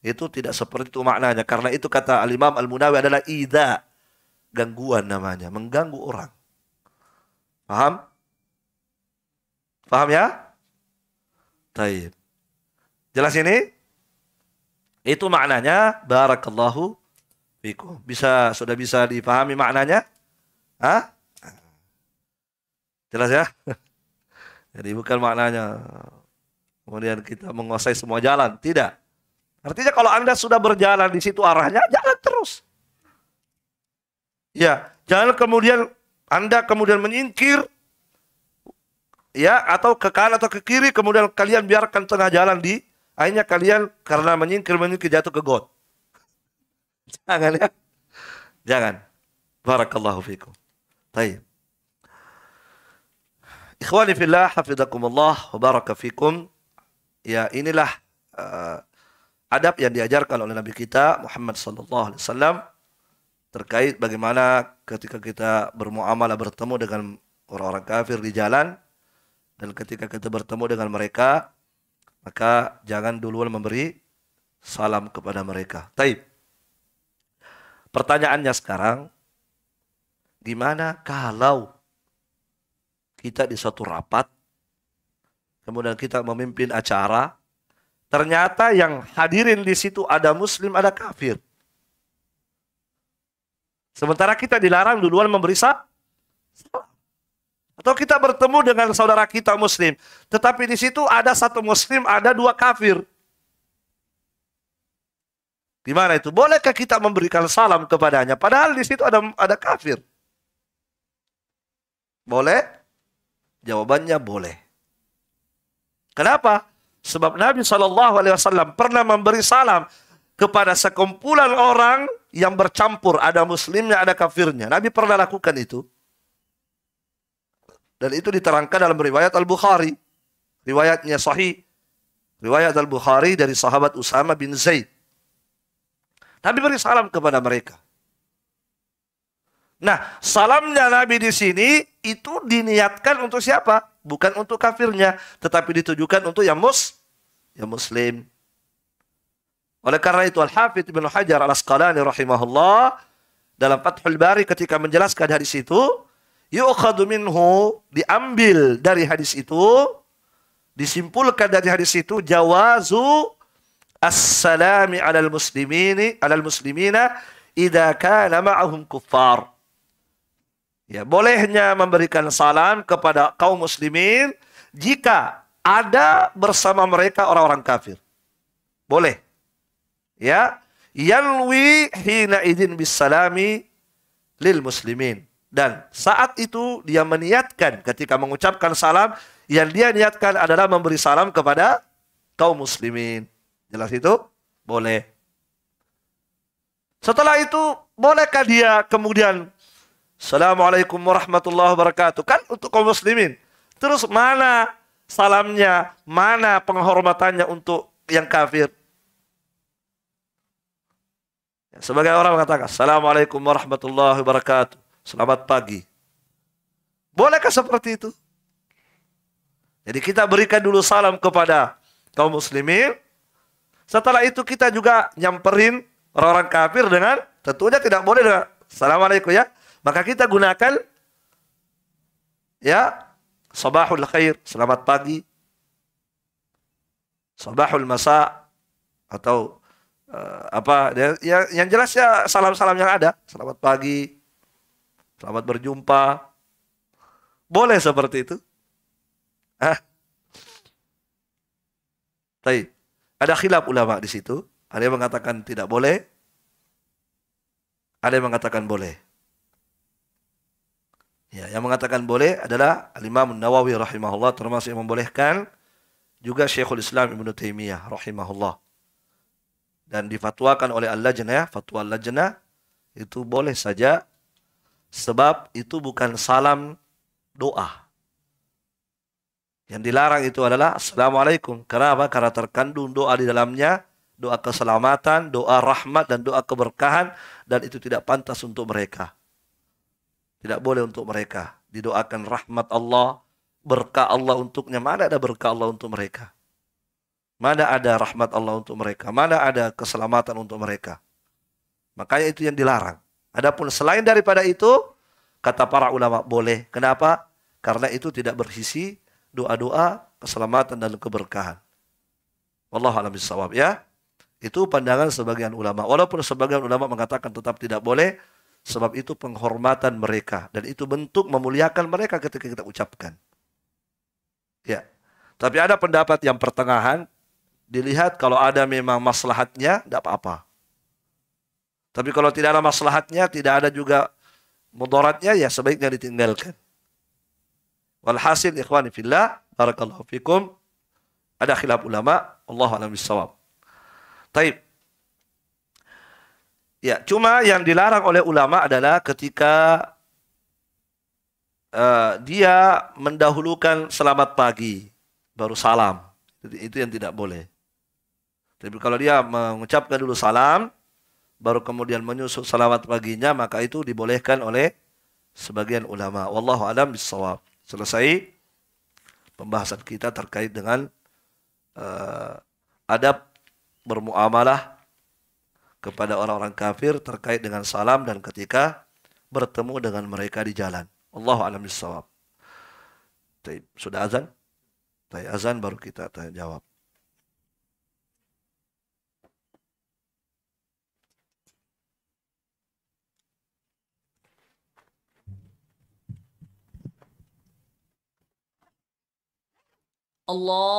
Itu tidak seperti itu maknanya. Karena itu kata Al-Imam Al-Munawi adalah ida. Gangguan namanya. Mengganggu orang. Paham? Paham ya? Taib. Jelas ini? Itu maknanya barakallahu fikum. Bisa sudah bisa dipahami maknanya? Hah? Jelas ya? Jadi bukan maknanya kemudian kita menguasai semua jalan, tidak. Artinya kalau Anda sudah berjalan di situ arahnya, jalan terus. Ya, jangan kemudian Anda kemudian menyingkir ya atau ke kanan atau ke kiri kemudian kalian biarkan tengah jalan di akhirnya kalian karena menyingkir menyingkir jatuh ke got. Jangan ya. Jangan. Barakallahu fikum. Baik. Ikhwani fillah, hafizakumullah wa baraka fikum. Ya, inilah uh, adab yang diajarkan oleh Nabi kita Muhammad sallallahu alaihi wasallam terkait bagaimana ketika kita bermuamalah bertemu dengan orang-orang kafir di jalan dan ketika kita bertemu dengan mereka maka jangan duluan memberi salam kepada mereka. Taib. Pertanyaannya sekarang gimana kalau kita di suatu rapat kemudian kita memimpin acara Ternyata yang hadirin di situ ada muslim, ada kafir. Sementara kita dilarang duluan memberi salam. Atau kita bertemu dengan saudara kita muslim. Tetapi di situ ada satu muslim, ada dua kafir. Gimana itu? Bolehkah kita memberikan salam kepadanya? Padahal di situ ada ada kafir. Boleh? Jawabannya boleh. Kenapa? Sebab Nabi Shallallahu Alaihi Wasallam pernah memberi salam kepada sekumpulan orang yang bercampur, ada muslimnya, ada kafirnya. Nabi pernah lakukan itu. Dan itu diterangkan dalam riwayat Al-Bukhari. Riwayatnya sahih. Riwayat Al-Bukhari dari sahabat Usama bin Zaid. Nabi beri salam kepada mereka. Nah, salamnya Nabi di sini itu diniatkan untuk siapa? bukan untuk kafirnya, tetapi ditujukan untuk yang mus, yang muslim. Oleh karena itu Al-Hafidh Ibnu Hajar Al-Asqalani rahimahullah dalam Fathul Bari ketika menjelaskan hadis itu, yu'khadhu minhu diambil dari hadis itu, disimpulkan dari hadis itu jawazu assalami salami 'alal muslimini 'alal muslimina idza kana ma'ahum kuffar. Ya, bolehnya memberikan salam kepada kaum muslimin jika ada bersama mereka orang-orang kafir. Boleh. Ya, yalwi hina idin bisalami lil muslimin. Dan saat itu dia meniatkan ketika mengucapkan salam, yang dia niatkan adalah memberi salam kepada kaum muslimin. Jelas itu? Boleh. Setelah itu, bolehkah dia kemudian Assalamualaikum warahmatullahi wabarakatuh. Kan untuk kaum muslimin. Terus mana salamnya, mana penghormatannya untuk yang kafir? Ya, sebagai orang mengatakan, Assalamualaikum warahmatullahi wabarakatuh. Selamat pagi. Bolehkah seperti itu? Jadi kita berikan dulu salam kepada kaum muslimin. Setelah itu kita juga nyamperin orang-orang kafir dengan tentunya tidak boleh dengan Assalamualaikum ya. Maka kita gunakan ya sabahul khair, selamat pagi. Sabahul masa atau uh, apa ya, yang, yang jelas ya salam-salam yang ada, selamat pagi, selamat berjumpa. Boleh seperti itu. Ah. Tapi, Ada khilaf ulama di situ. Ada yang mengatakan tidak boleh. Ada yang mengatakan boleh. Ya, yang mengatakan boleh adalah Imam Nawawi rahimahullah termasuk yang membolehkan juga Syekhul Islam Ibnu Taimiyah rahimahullah. Dan difatwakan oleh Al-Lajnah, ya, fatwa Al-Lajnah itu boleh saja sebab itu bukan salam doa. Yang dilarang itu adalah Assalamualaikum. Kenapa? Karena terkandung doa di dalamnya, doa keselamatan, doa rahmat, dan doa keberkahan. Dan itu tidak pantas untuk mereka. Tidak boleh untuk mereka. Didoakan rahmat Allah, berkah Allah untuknya. Mana ada berkah Allah untuk mereka? Mana ada rahmat Allah untuk mereka? Mana ada keselamatan untuk mereka? Makanya itu yang dilarang. Adapun selain daripada itu, kata para ulama boleh. Kenapa? Karena itu tidak berisi doa-doa keselamatan dan keberkahan. Allah alam sawab ya. Itu pandangan sebagian ulama. Walaupun sebagian ulama mengatakan tetap tidak boleh, Sebab itu penghormatan mereka. Dan itu bentuk memuliakan mereka ketika kita ucapkan. Ya. Tapi ada pendapat yang pertengahan. Dilihat kalau ada memang maslahatnya, tidak apa-apa. Tapi kalau tidak ada maslahatnya, tidak ada juga mudaratnya, ya sebaiknya ditinggalkan. Walhasil ikhwani fillah, barakallahu fikum. Ada khilaf ulama, Allah alam bisawab. Taib. Ya, cuma yang dilarang oleh ulama adalah ketika uh, dia mendahulukan selamat pagi baru salam. itu yang tidak boleh. Tapi kalau dia mengucapkan dulu salam baru kemudian menyusul selamat paginya maka itu dibolehkan oleh sebagian ulama. Wallahu alam bisawab. Selesai pembahasan kita terkait dengan uh, adab bermuamalah kepada orang-orang kafir terkait dengan salam dan ketika bertemu dengan mereka di jalan. Allahu a'lam bishawab. Sudah azan? tay azan baru kita tanya jawab. Allah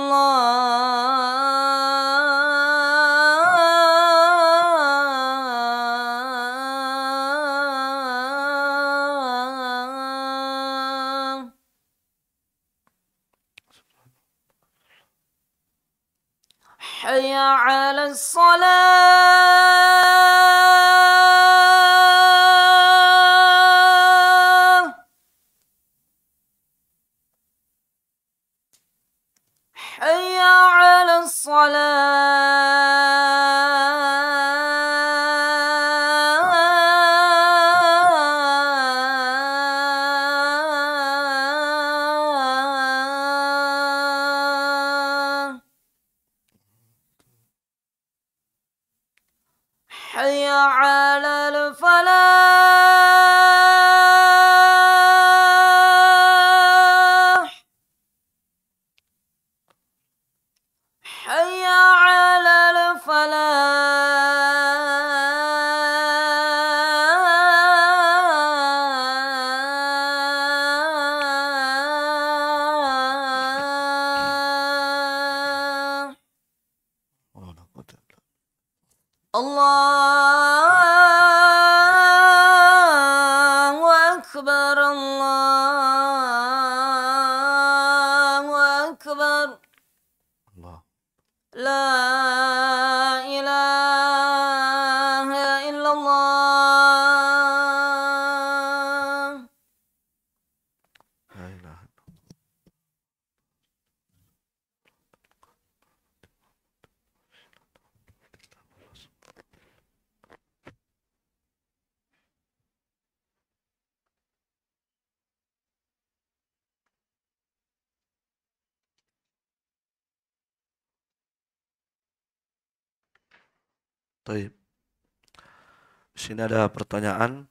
Ini ada pertanyaan.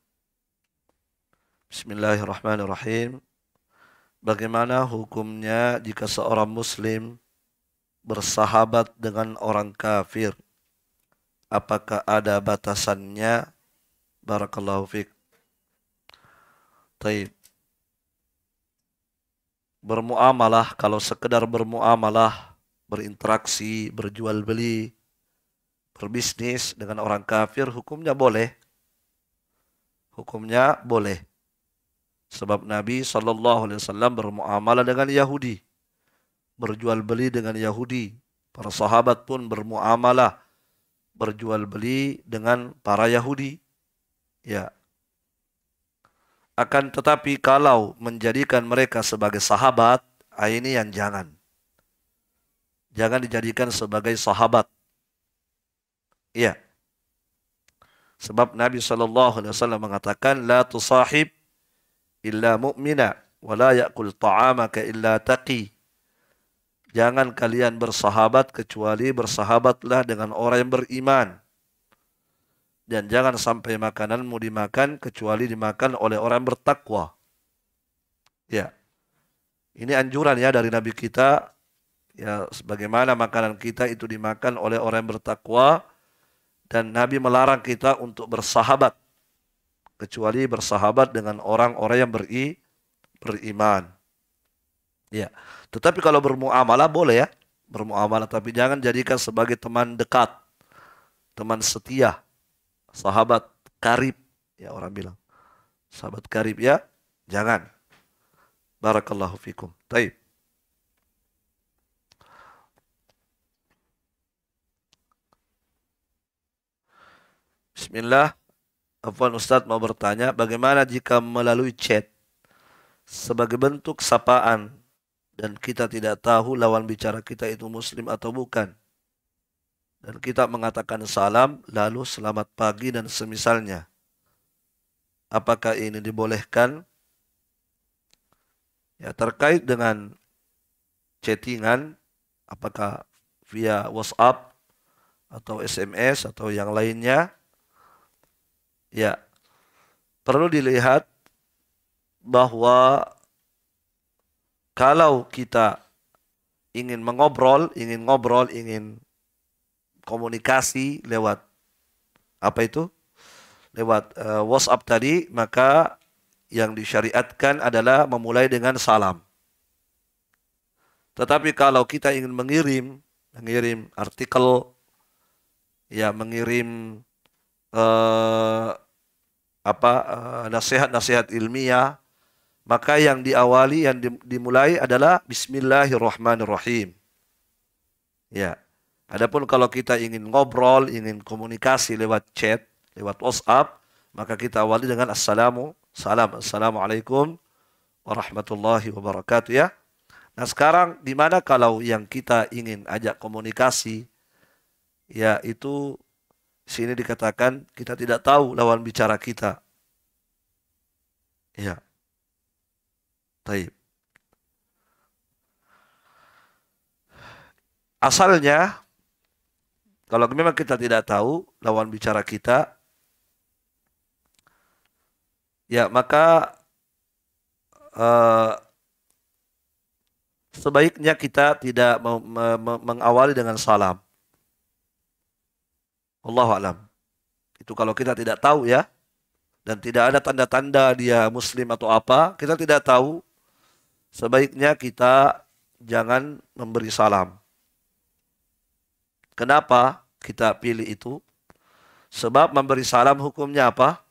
Bismillahirrahmanirrahim. Bagaimana hukumnya jika seorang muslim bersahabat dengan orang kafir? Apakah ada batasannya? Barakallahu fiqh. Taib. Bermuamalah kalau sekedar bermuamalah, berinteraksi, berjual beli, berbisnis dengan orang kafir hukumnya boleh hukumnya boleh. Sebab Nabi Shallallahu Alaihi Wasallam bermuamalah dengan Yahudi, berjual beli dengan Yahudi. Para sahabat pun bermuamalah, berjual beli dengan para Yahudi. Ya. Akan tetapi kalau menjadikan mereka sebagai sahabat, ah, ini yang jangan. Jangan dijadikan sebagai sahabat. Ya. Sebab Nabi SAW mengatakan la tusahib illa mu'mina wa la ya'kul ta'amaka illa taqi. Jangan kalian bersahabat kecuali bersahabatlah dengan orang yang beriman. Dan jangan sampai makananmu dimakan kecuali dimakan oleh orang yang bertakwa. Ya. Ini anjuran ya dari Nabi kita ya sebagaimana makanan kita itu dimakan oleh orang yang bertakwa dan Nabi melarang kita untuk bersahabat kecuali bersahabat dengan orang-orang yang beri beriman. Ya. Tetapi kalau bermuamalah boleh ya, bermuamalah tapi jangan jadikan sebagai teman dekat, teman setia, sahabat karib ya orang bilang. Sahabat karib ya, jangan. Barakallahu fikum. Taib. Bismillah. Afwan Ustadz mau bertanya, bagaimana jika melalui chat sebagai bentuk sapaan dan kita tidak tahu lawan bicara kita itu muslim atau bukan? Dan kita mengatakan salam, lalu selamat pagi dan semisalnya. Apakah ini dibolehkan? Ya, terkait dengan chattingan, apakah via WhatsApp atau SMS atau yang lainnya, Ya. Perlu dilihat bahwa kalau kita ingin mengobrol, ingin ngobrol, ingin komunikasi lewat apa itu? Lewat uh, WhatsApp tadi, maka yang disyariatkan adalah memulai dengan salam. Tetapi kalau kita ingin mengirim, mengirim artikel, ya mengirim uh, apa eh, nasihat-nasihat ilmiah maka yang diawali yang dimulai adalah bismillahirrahmanirrahim ya adapun kalau kita ingin ngobrol ingin komunikasi lewat chat lewat WhatsApp maka kita awali dengan assalamu salam assalamualaikum warahmatullahi wabarakatuh ya nah sekarang di mana kalau yang kita ingin ajak komunikasi ya itu Sini dikatakan kita tidak tahu lawan bicara kita. Ya. Taib. Asalnya kalau memang kita tidak tahu lawan bicara kita ya maka uh, sebaiknya kita tidak mengawali dengan salam Allahu alam. Itu kalau kita tidak tahu ya dan tidak ada tanda-tanda dia muslim atau apa, kita tidak tahu. Sebaiknya kita jangan memberi salam. Kenapa kita pilih itu? Sebab memberi salam hukumnya apa?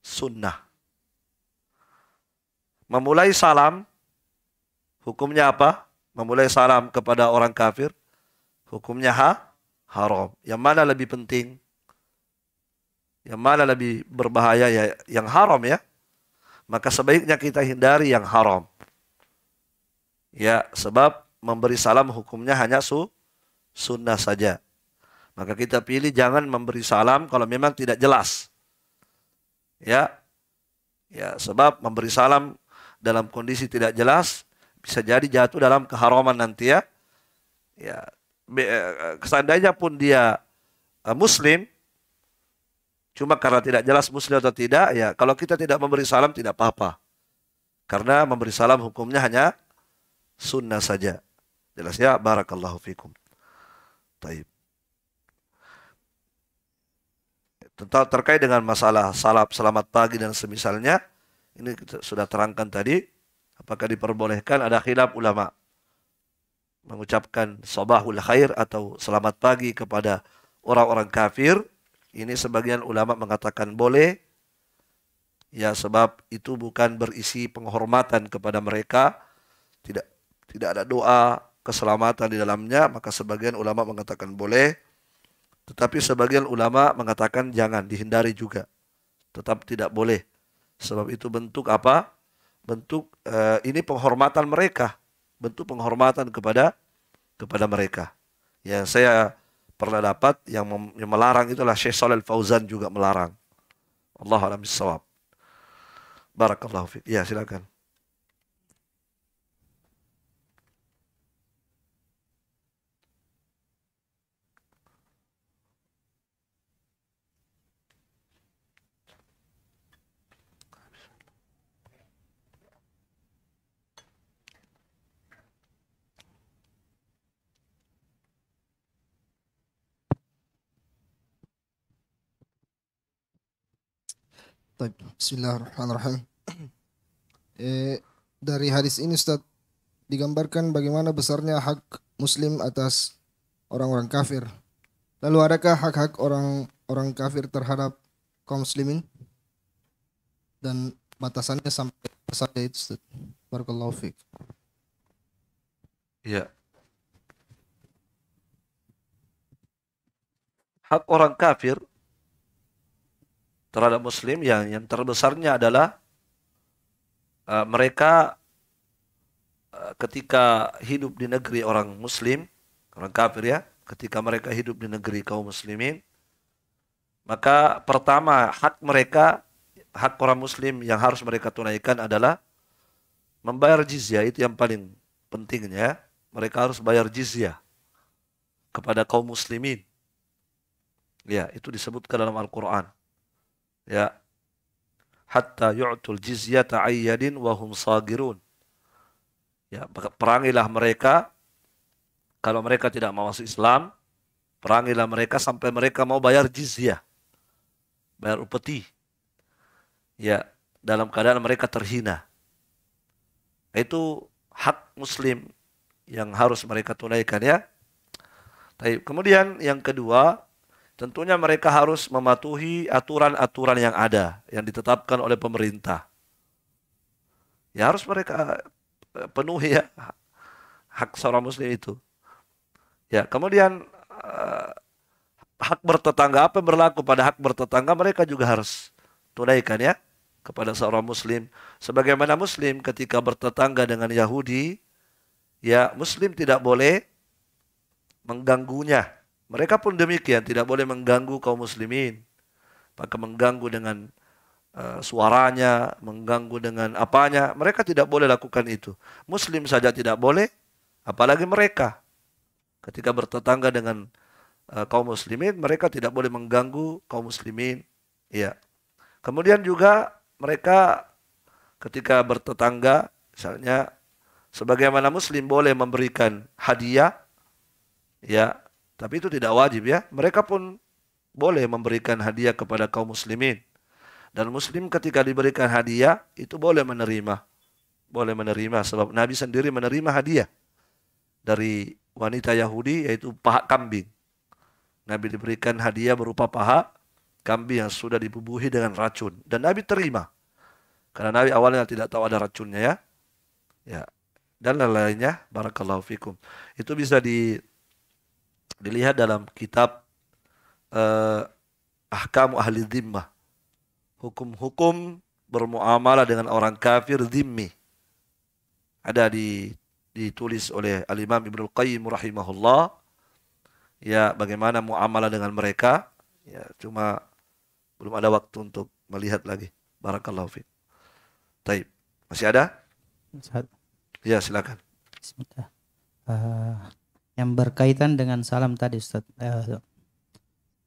Sunnah. Memulai salam hukumnya apa? Memulai salam kepada orang kafir hukumnya ha? haram. Yang mana lebih penting? Yang mana lebih berbahaya ya yang haram ya. Maka sebaiknya kita hindari yang haram. Ya, sebab memberi salam hukumnya hanya su sunnah saja. Maka kita pilih jangan memberi salam kalau memang tidak jelas. Ya. Ya, sebab memberi salam dalam kondisi tidak jelas bisa jadi jatuh dalam keharaman nanti ya. Ya, Eh, eh, seandainya pun dia eh, muslim cuma karena tidak jelas muslim atau tidak ya kalau kita tidak memberi salam tidak apa-apa karena memberi salam hukumnya hanya sunnah saja jelas ya barakallahu fikum taib tentang terkait dengan masalah salap selamat pagi dan semisalnya ini sudah terangkan tadi apakah diperbolehkan ada khilaf ulama mengucapkan sabahul khair atau selamat pagi kepada orang-orang kafir. Ini sebagian ulama mengatakan boleh. Ya sebab itu bukan berisi penghormatan kepada mereka. Tidak tidak ada doa keselamatan di dalamnya, maka sebagian ulama mengatakan boleh. Tetapi sebagian ulama mengatakan jangan, dihindari juga. Tetap tidak boleh. Sebab itu bentuk apa? Bentuk eh, ini penghormatan mereka bentuk penghormatan kepada kepada mereka. Yang saya pernah dapat yang, mem, yang melarang itulah Syekh Shalal Fauzan juga melarang. Allah alam bisawab. Barakallahu fiik. Ya, silakan. Baik, bismillahirrahmanirrahim. eh, dari hadis ini Ustaz digambarkan bagaimana besarnya hak muslim atas orang-orang kafir. Lalu adakah hak-hak orang orang kafir terhadap kaum muslimin? Dan batasannya sampai sampai itu Ustaz. Barakallahu Iya. Hak orang kafir terhadap muslim yang yang terbesarnya adalah uh, mereka uh, ketika hidup di negeri orang muslim, orang kafir ya, ketika mereka hidup di negeri kaum muslimin, maka pertama hak mereka hak orang muslim yang harus mereka tunaikan adalah membayar jizyah itu yang paling pentingnya mereka harus bayar jizyah kepada kaum muslimin ya itu disebutkan dalam Al-Qur'an ya hatta yu'tul jizyata ayyadin wa hum sagirun ya perangilah mereka kalau mereka tidak mau masuk Islam perangilah mereka sampai mereka mau bayar jizyah bayar upeti ya dalam keadaan mereka terhina itu hak muslim yang harus mereka tunaikan ya. kemudian yang kedua tentunya mereka harus mematuhi aturan-aturan yang ada yang ditetapkan oleh pemerintah. Ya harus mereka eh, penuhi ya hak seorang muslim itu. Ya, kemudian eh, hak bertetangga apa yang berlaku pada hak bertetangga mereka juga harus tunaikan ya kepada seorang muslim sebagaimana muslim ketika bertetangga dengan Yahudi ya muslim tidak boleh mengganggunya mereka pun demikian tidak boleh mengganggu kaum muslimin. Maka mengganggu dengan uh, suaranya, mengganggu dengan apanya, mereka tidak boleh lakukan itu. Muslim saja tidak boleh, apalagi mereka. Ketika bertetangga dengan uh, kaum muslimin, mereka tidak boleh mengganggu kaum muslimin. Ya. Kemudian juga mereka ketika bertetangga, misalnya sebagaimana muslim boleh memberikan hadiah ya tapi itu tidak wajib ya. Mereka pun boleh memberikan hadiah kepada kaum muslimin. Dan muslim ketika diberikan hadiah itu boleh menerima. Boleh menerima sebab Nabi sendiri menerima hadiah dari wanita Yahudi yaitu paha kambing. Nabi diberikan hadiah berupa paha kambing yang sudah dibubuhi dengan racun dan Nabi terima. Karena Nabi awalnya tidak tahu ada racunnya ya. Ya. Dan lain-lainnya barakallahu fikum. Itu bisa di dilihat dalam kitab uh, eh, Ahkam Ahli zimmah Hukum-hukum bermuamalah dengan orang kafir zimmi Ada di ditulis oleh Al-Imam Ibnu Qayyim rahimahullah. Ya, bagaimana muamalah dengan mereka? Ya, cuma belum ada waktu untuk melihat lagi. Barakallahu fiik. Taib. Masih ada? Ya, silakan. Bismillah. Eh, yang berkaitan dengan salam tadi Ustaz. Eh,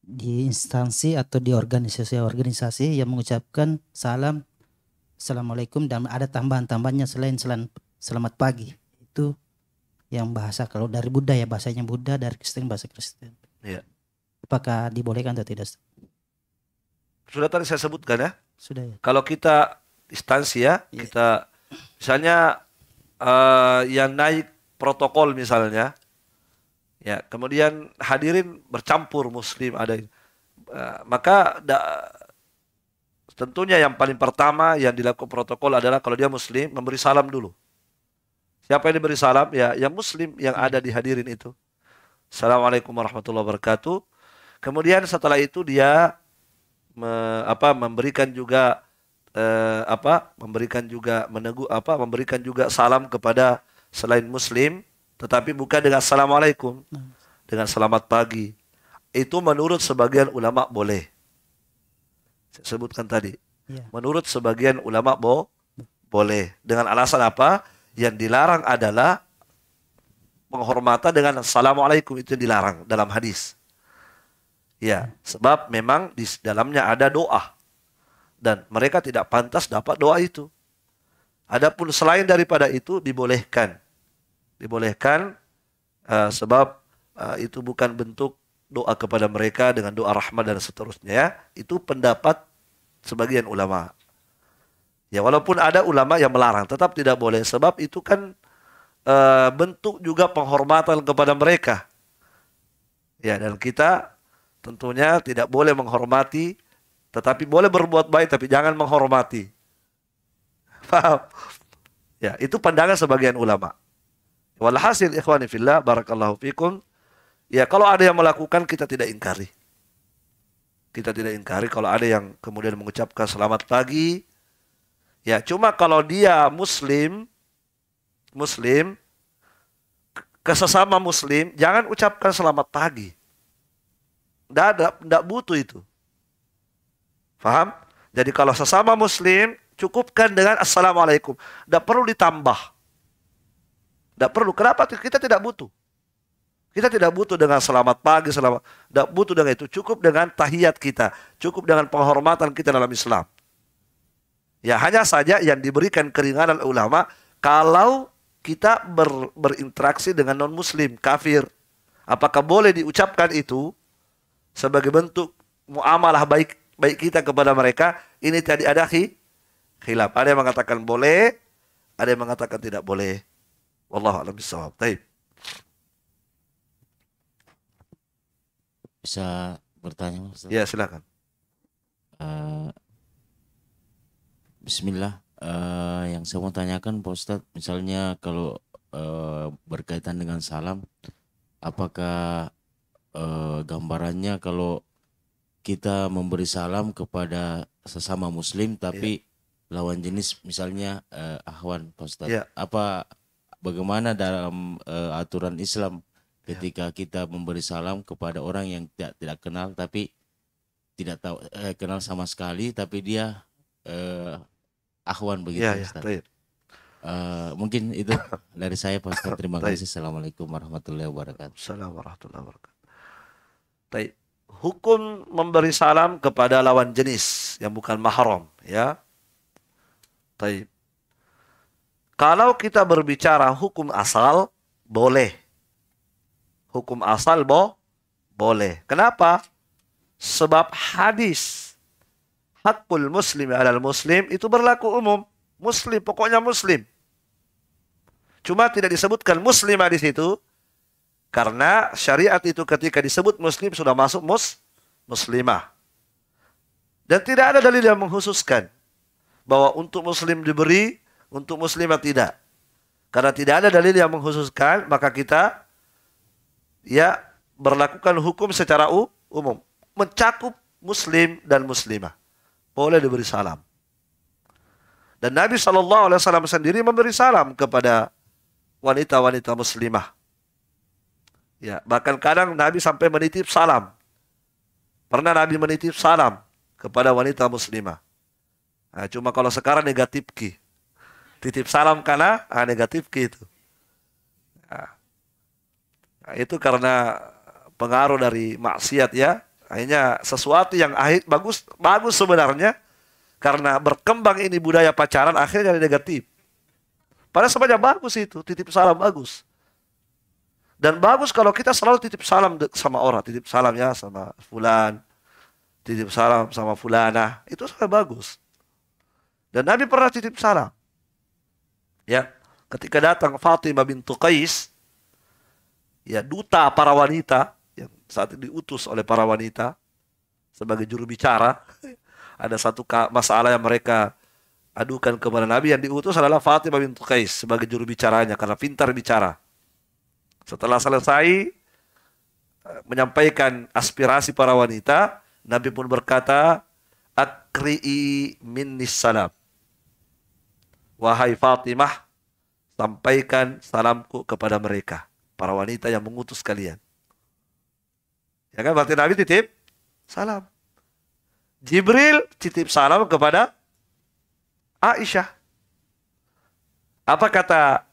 di instansi atau di organisasi-organisasi yang mengucapkan salam assalamualaikum dan ada tambahan-tambahannya selain selain selamat pagi itu yang bahasa kalau dari Buddha ya bahasanya Buddha dari Kristen bahasa Kristen. ya Apakah dibolehkan atau tidak? Sudah tadi saya sebutkan ya. Sudah ya. Kalau kita instansi ya, ya. kita misalnya uh, yang naik protokol misalnya Ya, kemudian hadirin bercampur muslim ada uh, maka da, tentunya yang paling pertama yang dilakukan protokol adalah kalau dia muslim memberi salam dulu. Siapa yang diberi salam? Ya, yang muslim yang ada di hadirin itu. Assalamualaikum warahmatullahi wabarakatuh. Kemudian setelah itu dia me, apa memberikan juga eh, apa memberikan juga meneguh apa memberikan juga salam kepada selain muslim tetapi bukan dengan Assalamualaikum. Nah. Dengan selamat pagi. Itu menurut sebagian ulama boleh. Saya sebutkan tadi. Ya. Menurut sebagian ulama bo boleh. Dengan alasan apa? Yang dilarang adalah penghormatan dengan Assalamualaikum itu yang dilarang dalam hadis. Ya, sebab memang di dalamnya ada doa. Dan mereka tidak pantas dapat doa itu. Adapun selain daripada itu dibolehkan dibolehkan uh, sebab uh, itu bukan bentuk doa kepada mereka dengan doa rahmat dan seterusnya ya. Itu pendapat sebagian ulama. Ya walaupun ada ulama yang melarang tetap tidak boleh sebab itu kan uh, bentuk juga penghormatan kepada mereka. Ya dan kita tentunya tidak boleh menghormati tetapi boleh berbuat baik tapi jangan menghormati. Paham? Ya, itu pandangan sebagian ulama. Walhasil ikhwani fillah barakallahu fikum. Ya kalau ada yang melakukan kita tidak ingkari. Kita tidak ingkari kalau ada yang kemudian mengucapkan selamat pagi. Ya cuma kalau dia muslim muslim kesesama muslim jangan ucapkan selamat pagi. Tidak tidak butuh itu. Faham? Jadi kalau sesama muslim cukupkan dengan assalamualaikum. Tidak perlu ditambah. Tidak perlu. Kenapa? Kita tidak butuh. Kita tidak butuh dengan selamat pagi, selamat. Tidak butuh dengan itu. Cukup dengan tahiyat kita. Cukup dengan penghormatan kita dalam Islam. Ya hanya saja yang diberikan keringanan ulama kalau kita ber, berinteraksi dengan non muslim kafir. Apakah boleh diucapkan itu sebagai bentuk muamalah baik baik kita kepada mereka? Ini tadi ada khilaf. Ada yang mengatakan boleh, ada yang mengatakan tidak boleh. Allah alam بالصواب Baik, bisa bertanya Ustaz? ya silakan uh, Bismillah uh, yang saya mau tanyakan Pak Ustaz, misalnya kalau uh, berkaitan dengan salam apakah uh, gambarannya kalau kita memberi salam kepada sesama muslim tapi yeah. lawan jenis misalnya uh, ahwan Pak Ustaz. yeah. apa bagaimana dalam uh, aturan Islam ya. ketika ya. kita memberi salam kepada orang yang tidak tidak kenal tapi tidak tahu eh, kenal sama sekali tapi dia eh, ahwan begitu ya, uh, mungkin itu dari saya Pak Ustaz. Terima kasih. Assalamualaikum warahmatullahi wabarakatuh. Assalamualaikum warahmatullahi wabarakatuh. Baik. Hukum memberi salam kepada lawan jenis yang bukan mahram ya. Taib. Kalau kita berbicara hukum asal, boleh. Hukum asal bo, boleh. Kenapa? Sebab hadis hakul muslim adalah muslim itu berlaku umum. Muslim, pokoknya muslim. Cuma tidak disebutkan muslimah di situ karena syariat itu ketika disebut muslim sudah masuk mus muslimah. Dan tidak ada dalil yang menghususkan bahwa untuk muslim diberi untuk muslimat tidak. Karena tidak ada dalil yang menghususkan, maka kita ya berlakukan hukum secara umum. Mencakup muslim dan muslimah. Boleh diberi salam. Dan Nabi Shallallahu Alaihi Wasallam sendiri memberi salam kepada wanita-wanita muslimah. Ya, bahkan kadang Nabi sampai menitip salam. Pernah Nabi menitip salam kepada wanita muslimah. Nah, cuma kalau sekarang negatif ki titip salam karena ah, negatif gitu. Ah. Nah, itu karena pengaruh dari maksiat ya. Akhirnya sesuatu yang akhir bagus bagus sebenarnya karena berkembang ini budaya pacaran akhirnya jadi negatif. Padahal sebenarnya bagus itu, titip salam bagus. Dan bagus kalau kita selalu titip salam sama orang, titip salam ya sama fulan, titip salam sama fulana, itu sangat bagus. Dan Nabi pernah titip salam. Ya, ketika datang Fatimah bintu Qais, ya duta para wanita yang saat itu diutus oleh para wanita sebagai juru bicara, ada satu masalah yang mereka adukan kepada Nabi yang diutus adalah Fatimah bintu Qais sebagai juru bicaranya karena pintar bicara. Setelah selesai eh, menyampaikan aspirasi para wanita, Nabi pun berkata, "Akri'i minnis salam." Wahai Fatimah, sampaikan salamku kepada mereka. Para wanita yang mengutus kalian. Ya kan berarti Nabi titip salam. Jibril titip salam kepada Aisyah. Apa kata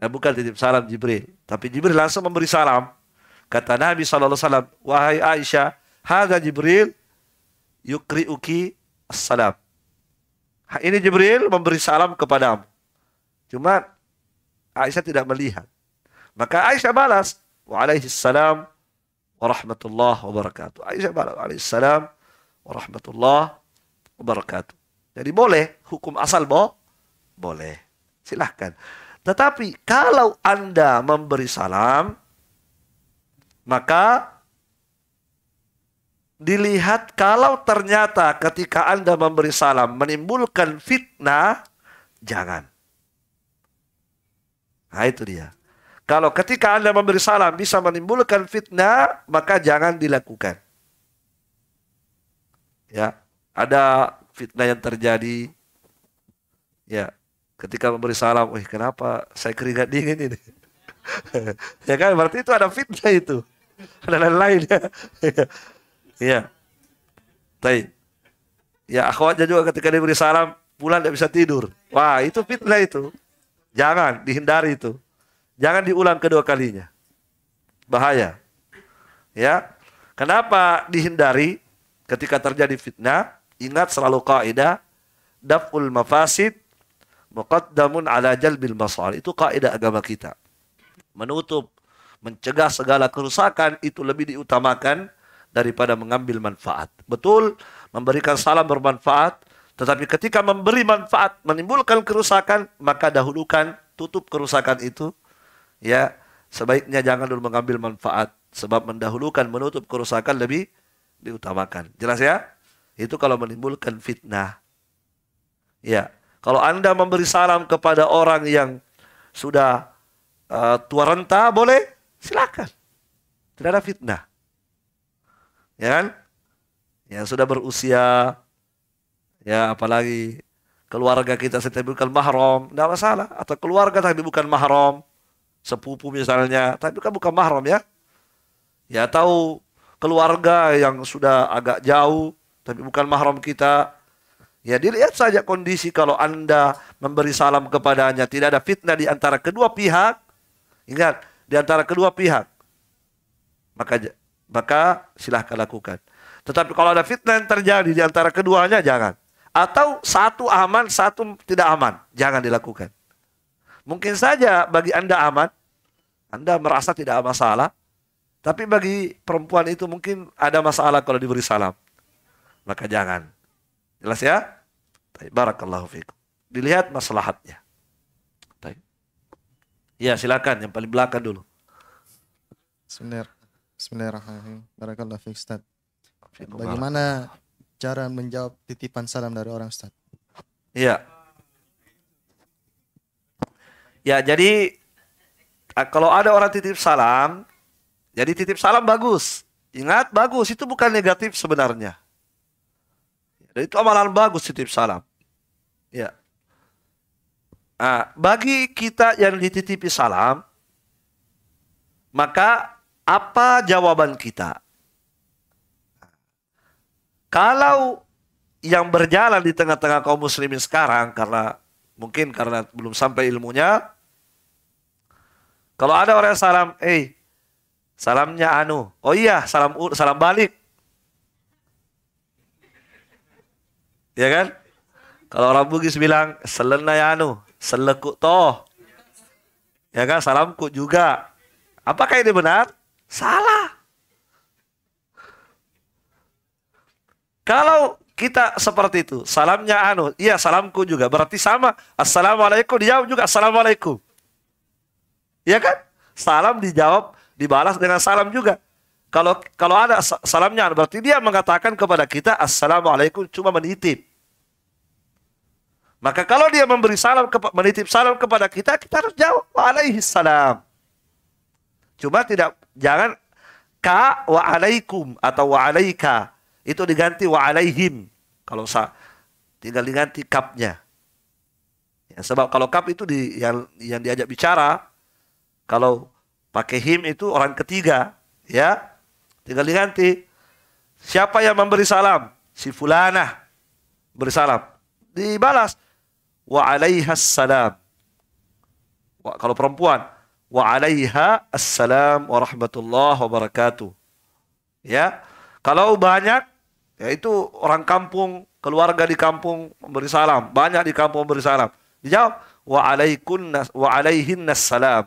eh, bukan titip salam Jibril, tapi Jibril langsung memberi salam. Kata Nabi SAW, wahai Aisyah, hada Jibril yukri'uki assalam. Ini Jibril memberi salam kepadamu. Cuma Aisyah tidak melihat. Maka Aisyah balas, waalaikumsalam warahmatullahi wabarakatuh. Aisyah balas, waalaikumsalam warahmatullahi wabarakatuh. Jadi boleh, hukum asal bo? Boleh. Silahkan. Tetapi kalau Anda memberi salam, maka dilihat kalau ternyata ketika Anda memberi salam menimbulkan fitnah, jangan. Nah itu dia. Kalau ketika Anda memberi salam bisa menimbulkan fitnah, maka jangan dilakukan. Ya, ada fitnah yang terjadi. Ya, ketika memberi salam, "Wih, kenapa saya keringat dingin ini?" ya kan berarti itu ada fitnah itu. Ada lain-lain ya. Iya. Baik. Ya akhwatnya juga ketika diberi salam pulang tidak bisa tidur. Wah itu fitnah itu. Jangan dihindari itu. Jangan diulang kedua kalinya. Bahaya. Ya. Kenapa dihindari ketika terjadi fitnah? Ingat selalu kaidah daful mafasid muqaddamun ala jalbil masal. Itu kaidah agama kita. Menutup, mencegah segala kerusakan itu lebih diutamakan daripada mengambil manfaat. Betul, memberikan salam bermanfaat, tetapi ketika memberi manfaat menimbulkan kerusakan, maka dahulukan tutup kerusakan itu. Ya, sebaiknya jangan dulu mengambil manfaat sebab mendahulukan menutup kerusakan lebih diutamakan. Jelas ya? Itu kalau menimbulkan fitnah. Ya, kalau Anda memberi salam kepada orang yang sudah uh, tua renta boleh, silakan. Tidak ada fitnah ya kan? Ya sudah berusia, ya apalagi keluarga kita sendiri bukan mahrom, tidak masalah. Atau keluarga tapi bukan mahrom, sepupu misalnya, tapi kan bukan mahrom ya. Ya tahu keluarga yang sudah agak jauh, tapi bukan mahrom kita. Ya dilihat saja kondisi kalau Anda memberi salam kepadanya, tidak ada fitnah di antara kedua pihak. Ingat, di antara kedua pihak. Maka maka silahkan lakukan. Tetapi kalau ada fitnah yang terjadi di antara keduanya jangan. Atau satu aman, satu tidak aman, jangan dilakukan. Mungkin saja bagi Anda aman, Anda merasa tidak ada masalah, tapi bagi perempuan itu mungkin ada masalah kalau diberi salam. Maka jangan. Jelas ya? Barakallahu fiqh. Dilihat maslahatnya. Ya silakan yang paling belakang dulu. Sebenarnya. Bismillahirrahmanirrahim. Barakallah fiik Ustaz. Bagaimana cara menjawab titipan salam dari orang Ustaz? Iya. Ya, jadi kalau ada orang titip salam, jadi titip salam bagus. Ingat bagus itu bukan negatif sebenarnya. Jadi itu amalan bagus titip salam. Ya. Nah, bagi kita yang dititipi salam, maka apa jawaban kita? Kalau yang berjalan di tengah-tengah kaum muslimin sekarang karena mungkin karena belum sampai ilmunya kalau ada orang yang salam, eh salamnya anu. Oh iya, salam salam balik. Ya kan? Kalau orang Bugis bilang, selena ya anu, selekuk toh. Ya kan, salamku juga. Apakah ini benar? Salah. Kalau kita seperti itu, salamnya anu, iya salamku juga, berarti sama. Assalamualaikum dijawab juga assalamualaikum. Iya kan? Salam dijawab, dibalas dengan salam juga. Kalau kalau ada salamnya anu, berarti dia mengatakan kepada kita assalamualaikum cuma menitip. Maka kalau dia memberi salam menitip salam kepada kita, kita harus jawab waalaikumsalam. Cuma tidak jangan ka wa alaikum atau wa alaika. Itu diganti wa alaihim kalau sa tinggal diganti kapnya. Ya, sebab kalau kap itu di, yang yang diajak bicara kalau pakai him itu orang ketiga ya tinggal diganti siapa yang memberi salam si fulana beri salam dibalas wa alaihas salam kalau perempuan wa alaiha assalam warahmatullahi wabarakatuh. Ya. Kalau banyak ya itu orang kampung, keluarga di kampung memberi salam, banyak di kampung memberi salam. Dijawab wa alaikun wa alaihin salam.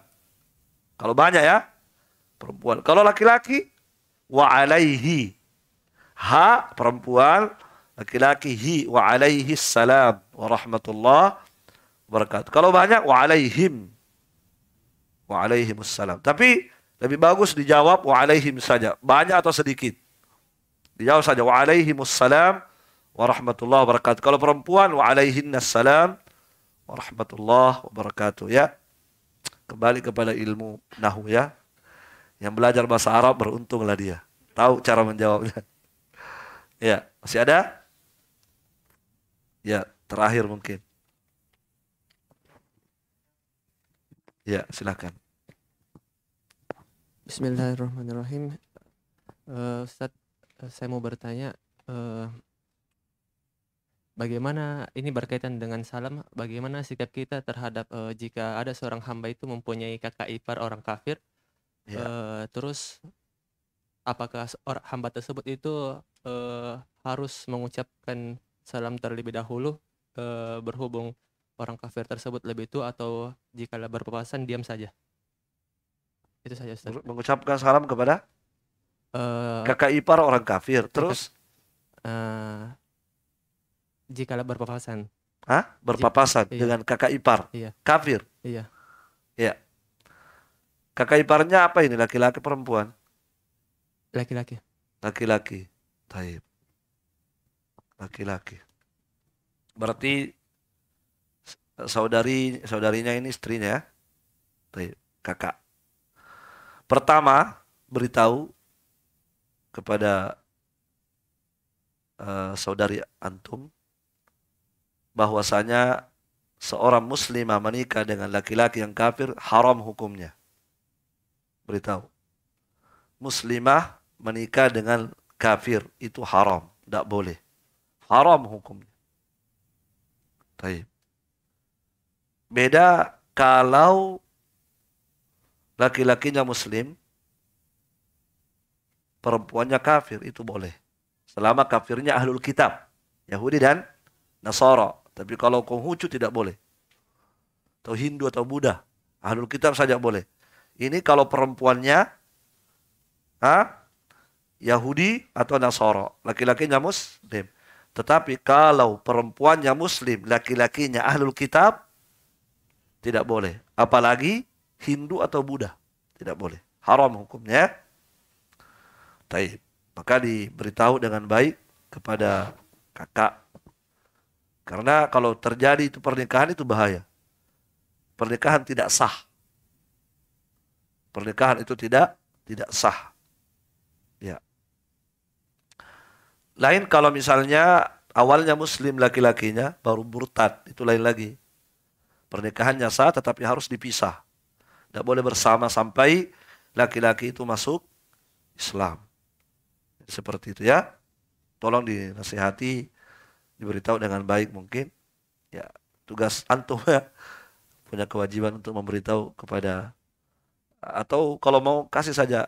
Kalau banyak ya perempuan. Kalau laki-laki wa alaihi ha perempuan laki-laki hi wa alaihi salam wa rahmatullah wabarakatuh. Kalau banyak wa alaihim Waalaikumsalam. Tapi lebih bagus dijawab wa'alaihim saja. Banyak atau sedikit. Dijawab saja wa'alaihimussalam warahmatullahi wabarakatuh. Kalau perempuan wa'alaihinnassalam warahmatullahi wabarakatuh ya. Kembali kepada ilmu nahu ya. Yang belajar bahasa Arab beruntunglah dia. Tahu cara menjawabnya. ya, masih ada? Ya, terakhir mungkin. Ya, silakan. Bismillahirrahmanirrahim. Uh, eh, Ustaz, eh, saya mau bertanya uh, bagaimana ini berkaitan dengan salam, bagaimana sikap kita terhadap uh, jika ada seorang hamba itu mempunyai kakak ipar orang kafir, ya. uh, terus apakah orang hamba tersebut itu uh, harus mengucapkan salam terlebih dahulu uh, berhubung orang kafir tersebut lebih tua atau jika berpapasan diam saja. Itu saja Ustaz. Mengucapkan salam kepada uh, kakak ipar orang kafir. Terus uh, jika berpapasan. Hah? Berpapasan jika, dengan iya. kakak ipar. Iya. Kafir. Iya. Iya. Kakak iparnya apa ini? Laki-laki perempuan? Laki-laki. Laki-laki. Taib. Laki-laki. Berarti saudari saudarinya ini istrinya kakak pertama beritahu kepada uh, saudari antum bahwasanya seorang muslimah menikah dengan laki-laki yang kafir haram hukumnya beritahu muslimah menikah dengan kafir itu haram tidak boleh haram hukumnya baik Beda kalau laki-lakinya muslim, perempuannya kafir, itu boleh. Selama kafirnya ahlul kitab, Yahudi dan Nasara. Tapi kalau Konghucu tidak boleh. Atau Hindu atau Buddha, ahlul kitab saja boleh. Ini kalau perempuannya ha, Yahudi atau Nasara, laki-lakinya muslim. Tetapi kalau perempuannya muslim, laki-lakinya ahlul kitab, tidak boleh. Apalagi Hindu atau Buddha. Tidak boleh. Haram hukumnya. Taib. Maka diberitahu dengan baik kepada kakak. Karena kalau terjadi itu pernikahan itu bahaya. Pernikahan tidak sah. Pernikahan itu tidak tidak sah. Ya. Lain kalau misalnya awalnya muslim laki-lakinya baru murtad, itu lain lagi. Pernikahannya sah tetapi harus dipisah. Tidak boleh bersama sampai laki-laki itu masuk Islam. Seperti itu ya. Tolong dinasihati, diberitahu dengan baik mungkin. Ya, tugas antum ya. Punya kewajiban untuk memberitahu kepada atau kalau mau kasih saja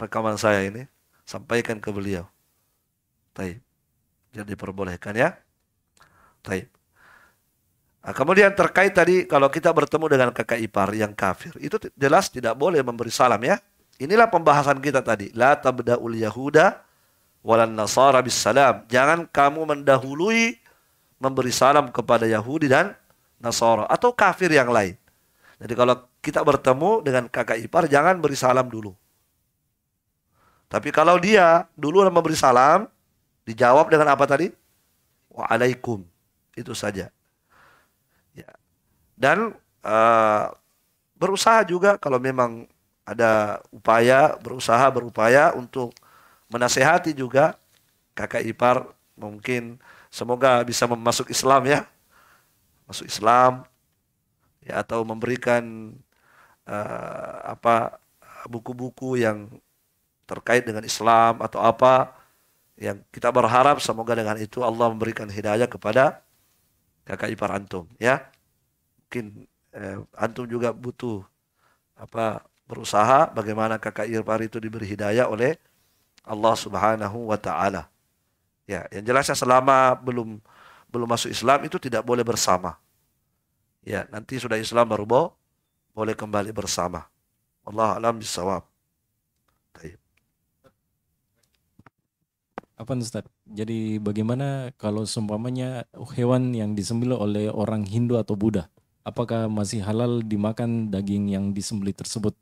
rekaman saya ini sampaikan ke beliau. Tapi Jadi diperbolehkan ya. Tapi. Nah, kemudian terkait tadi kalau kita bertemu dengan kakak ipar yang kafir, itu jelas tidak boleh memberi salam ya. Inilah pembahasan kita tadi. La tabda'ul yahuda walan nasara bis salam. Jangan kamu mendahului memberi salam kepada Yahudi dan Nasara atau kafir yang lain. Jadi kalau kita bertemu dengan kakak ipar jangan beri salam dulu. Tapi kalau dia dulu memberi salam, dijawab dengan apa tadi? Waalaikum. Itu saja dan uh, berusaha juga kalau memang ada upaya berusaha berupaya untuk menasehati juga kakak ipar mungkin semoga bisa masuk Islam ya masuk Islam ya atau memberikan uh, apa buku-buku yang terkait dengan Islam atau apa yang kita berharap semoga dengan itu Allah memberikan hidayah kepada kakak ipar antum ya mungkin eh, antum juga butuh apa berusaha bagaimana kakak Irfan itu diberi hidayah oleh Allah Subhanahu wa taala. Ya, yang jelasnya selama belum belum masuk Islam itu tidak boleh bersama. Ya, nanti sudah Islam baru boleh kembali bersama. Allah alam bisawab. Taib. Apa Ustaz? Jadi bagaimana kalau seumpamanya hewan yang disembelih oleh orang Hindu atau Buddha? apakah masih halal dimakan daging yang disembelih tersebut?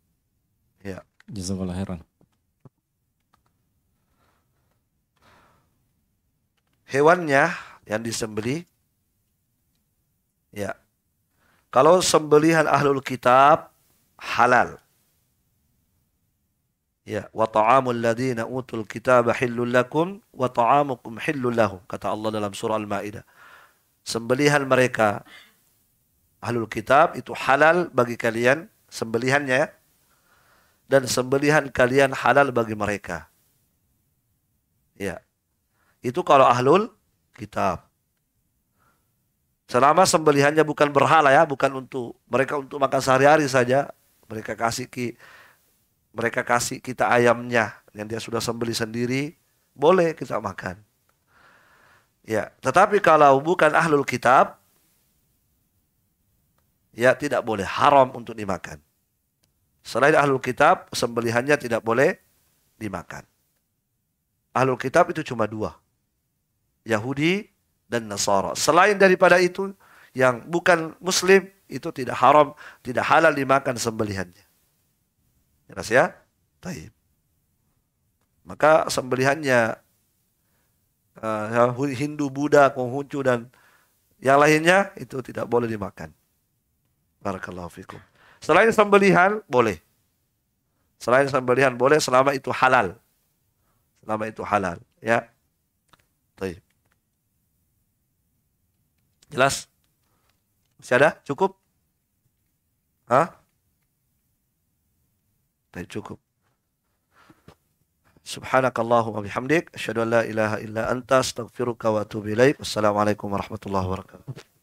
Ya. Jazakallah heran. Hewannya yang disembelih ya. Kalau sembelihan ahlul kitab halal. Ya, wa ta'amul ladina utul kitab halul lakum wa ta'amukum halul lahum kata Allah dalam surah Al-Maidah. Sembelihan mereka ahlul kitab itu halal bagi kalian sembelihannya ya. dan sembelihan kalian halal bagi mereka. Ya. Itu kalau ahlul kitab. Selama sembelihannya bukan berhala ya, bukan untuk mereka untuk makan sehari-hari saja. Mereka kasih ki, mereka kasih kita ayamnya yang dia sudah sembeli sendiri, boleh kita makan. Ya, tetapi kalau bukan ahlul kitab, ya tidak boleh haram untuk dimakan. Selain ahlul kitab, sembelihannya tidak boleh dimakan. Ahlul kitab itu cuma dua. Yahudi dan Nasara. Selain daripada itu, yang bukan muslim, itu tidak haram, tidak halal dimakan sembelihannya. Jelas ya? Taib. Maka sembelihannya eh, Hindu, Buddha, Konghucu dan yang lainnya itu tidak boleh dimakan. Barakallahu fikum. Selain sembelihan boleh. Selain sembelihan boleh selama itu halal. Selama itu halal, ya. Baik. Jelas? Masih ada? Cukup? Hah? Baik, cukup. Subhanakallahumma bihamdik. Asyadu an la ilaha illa anta. Astaghfiruka wa atubu ilaik. Wassalamualaikum warahmatullahi wabarakatuh.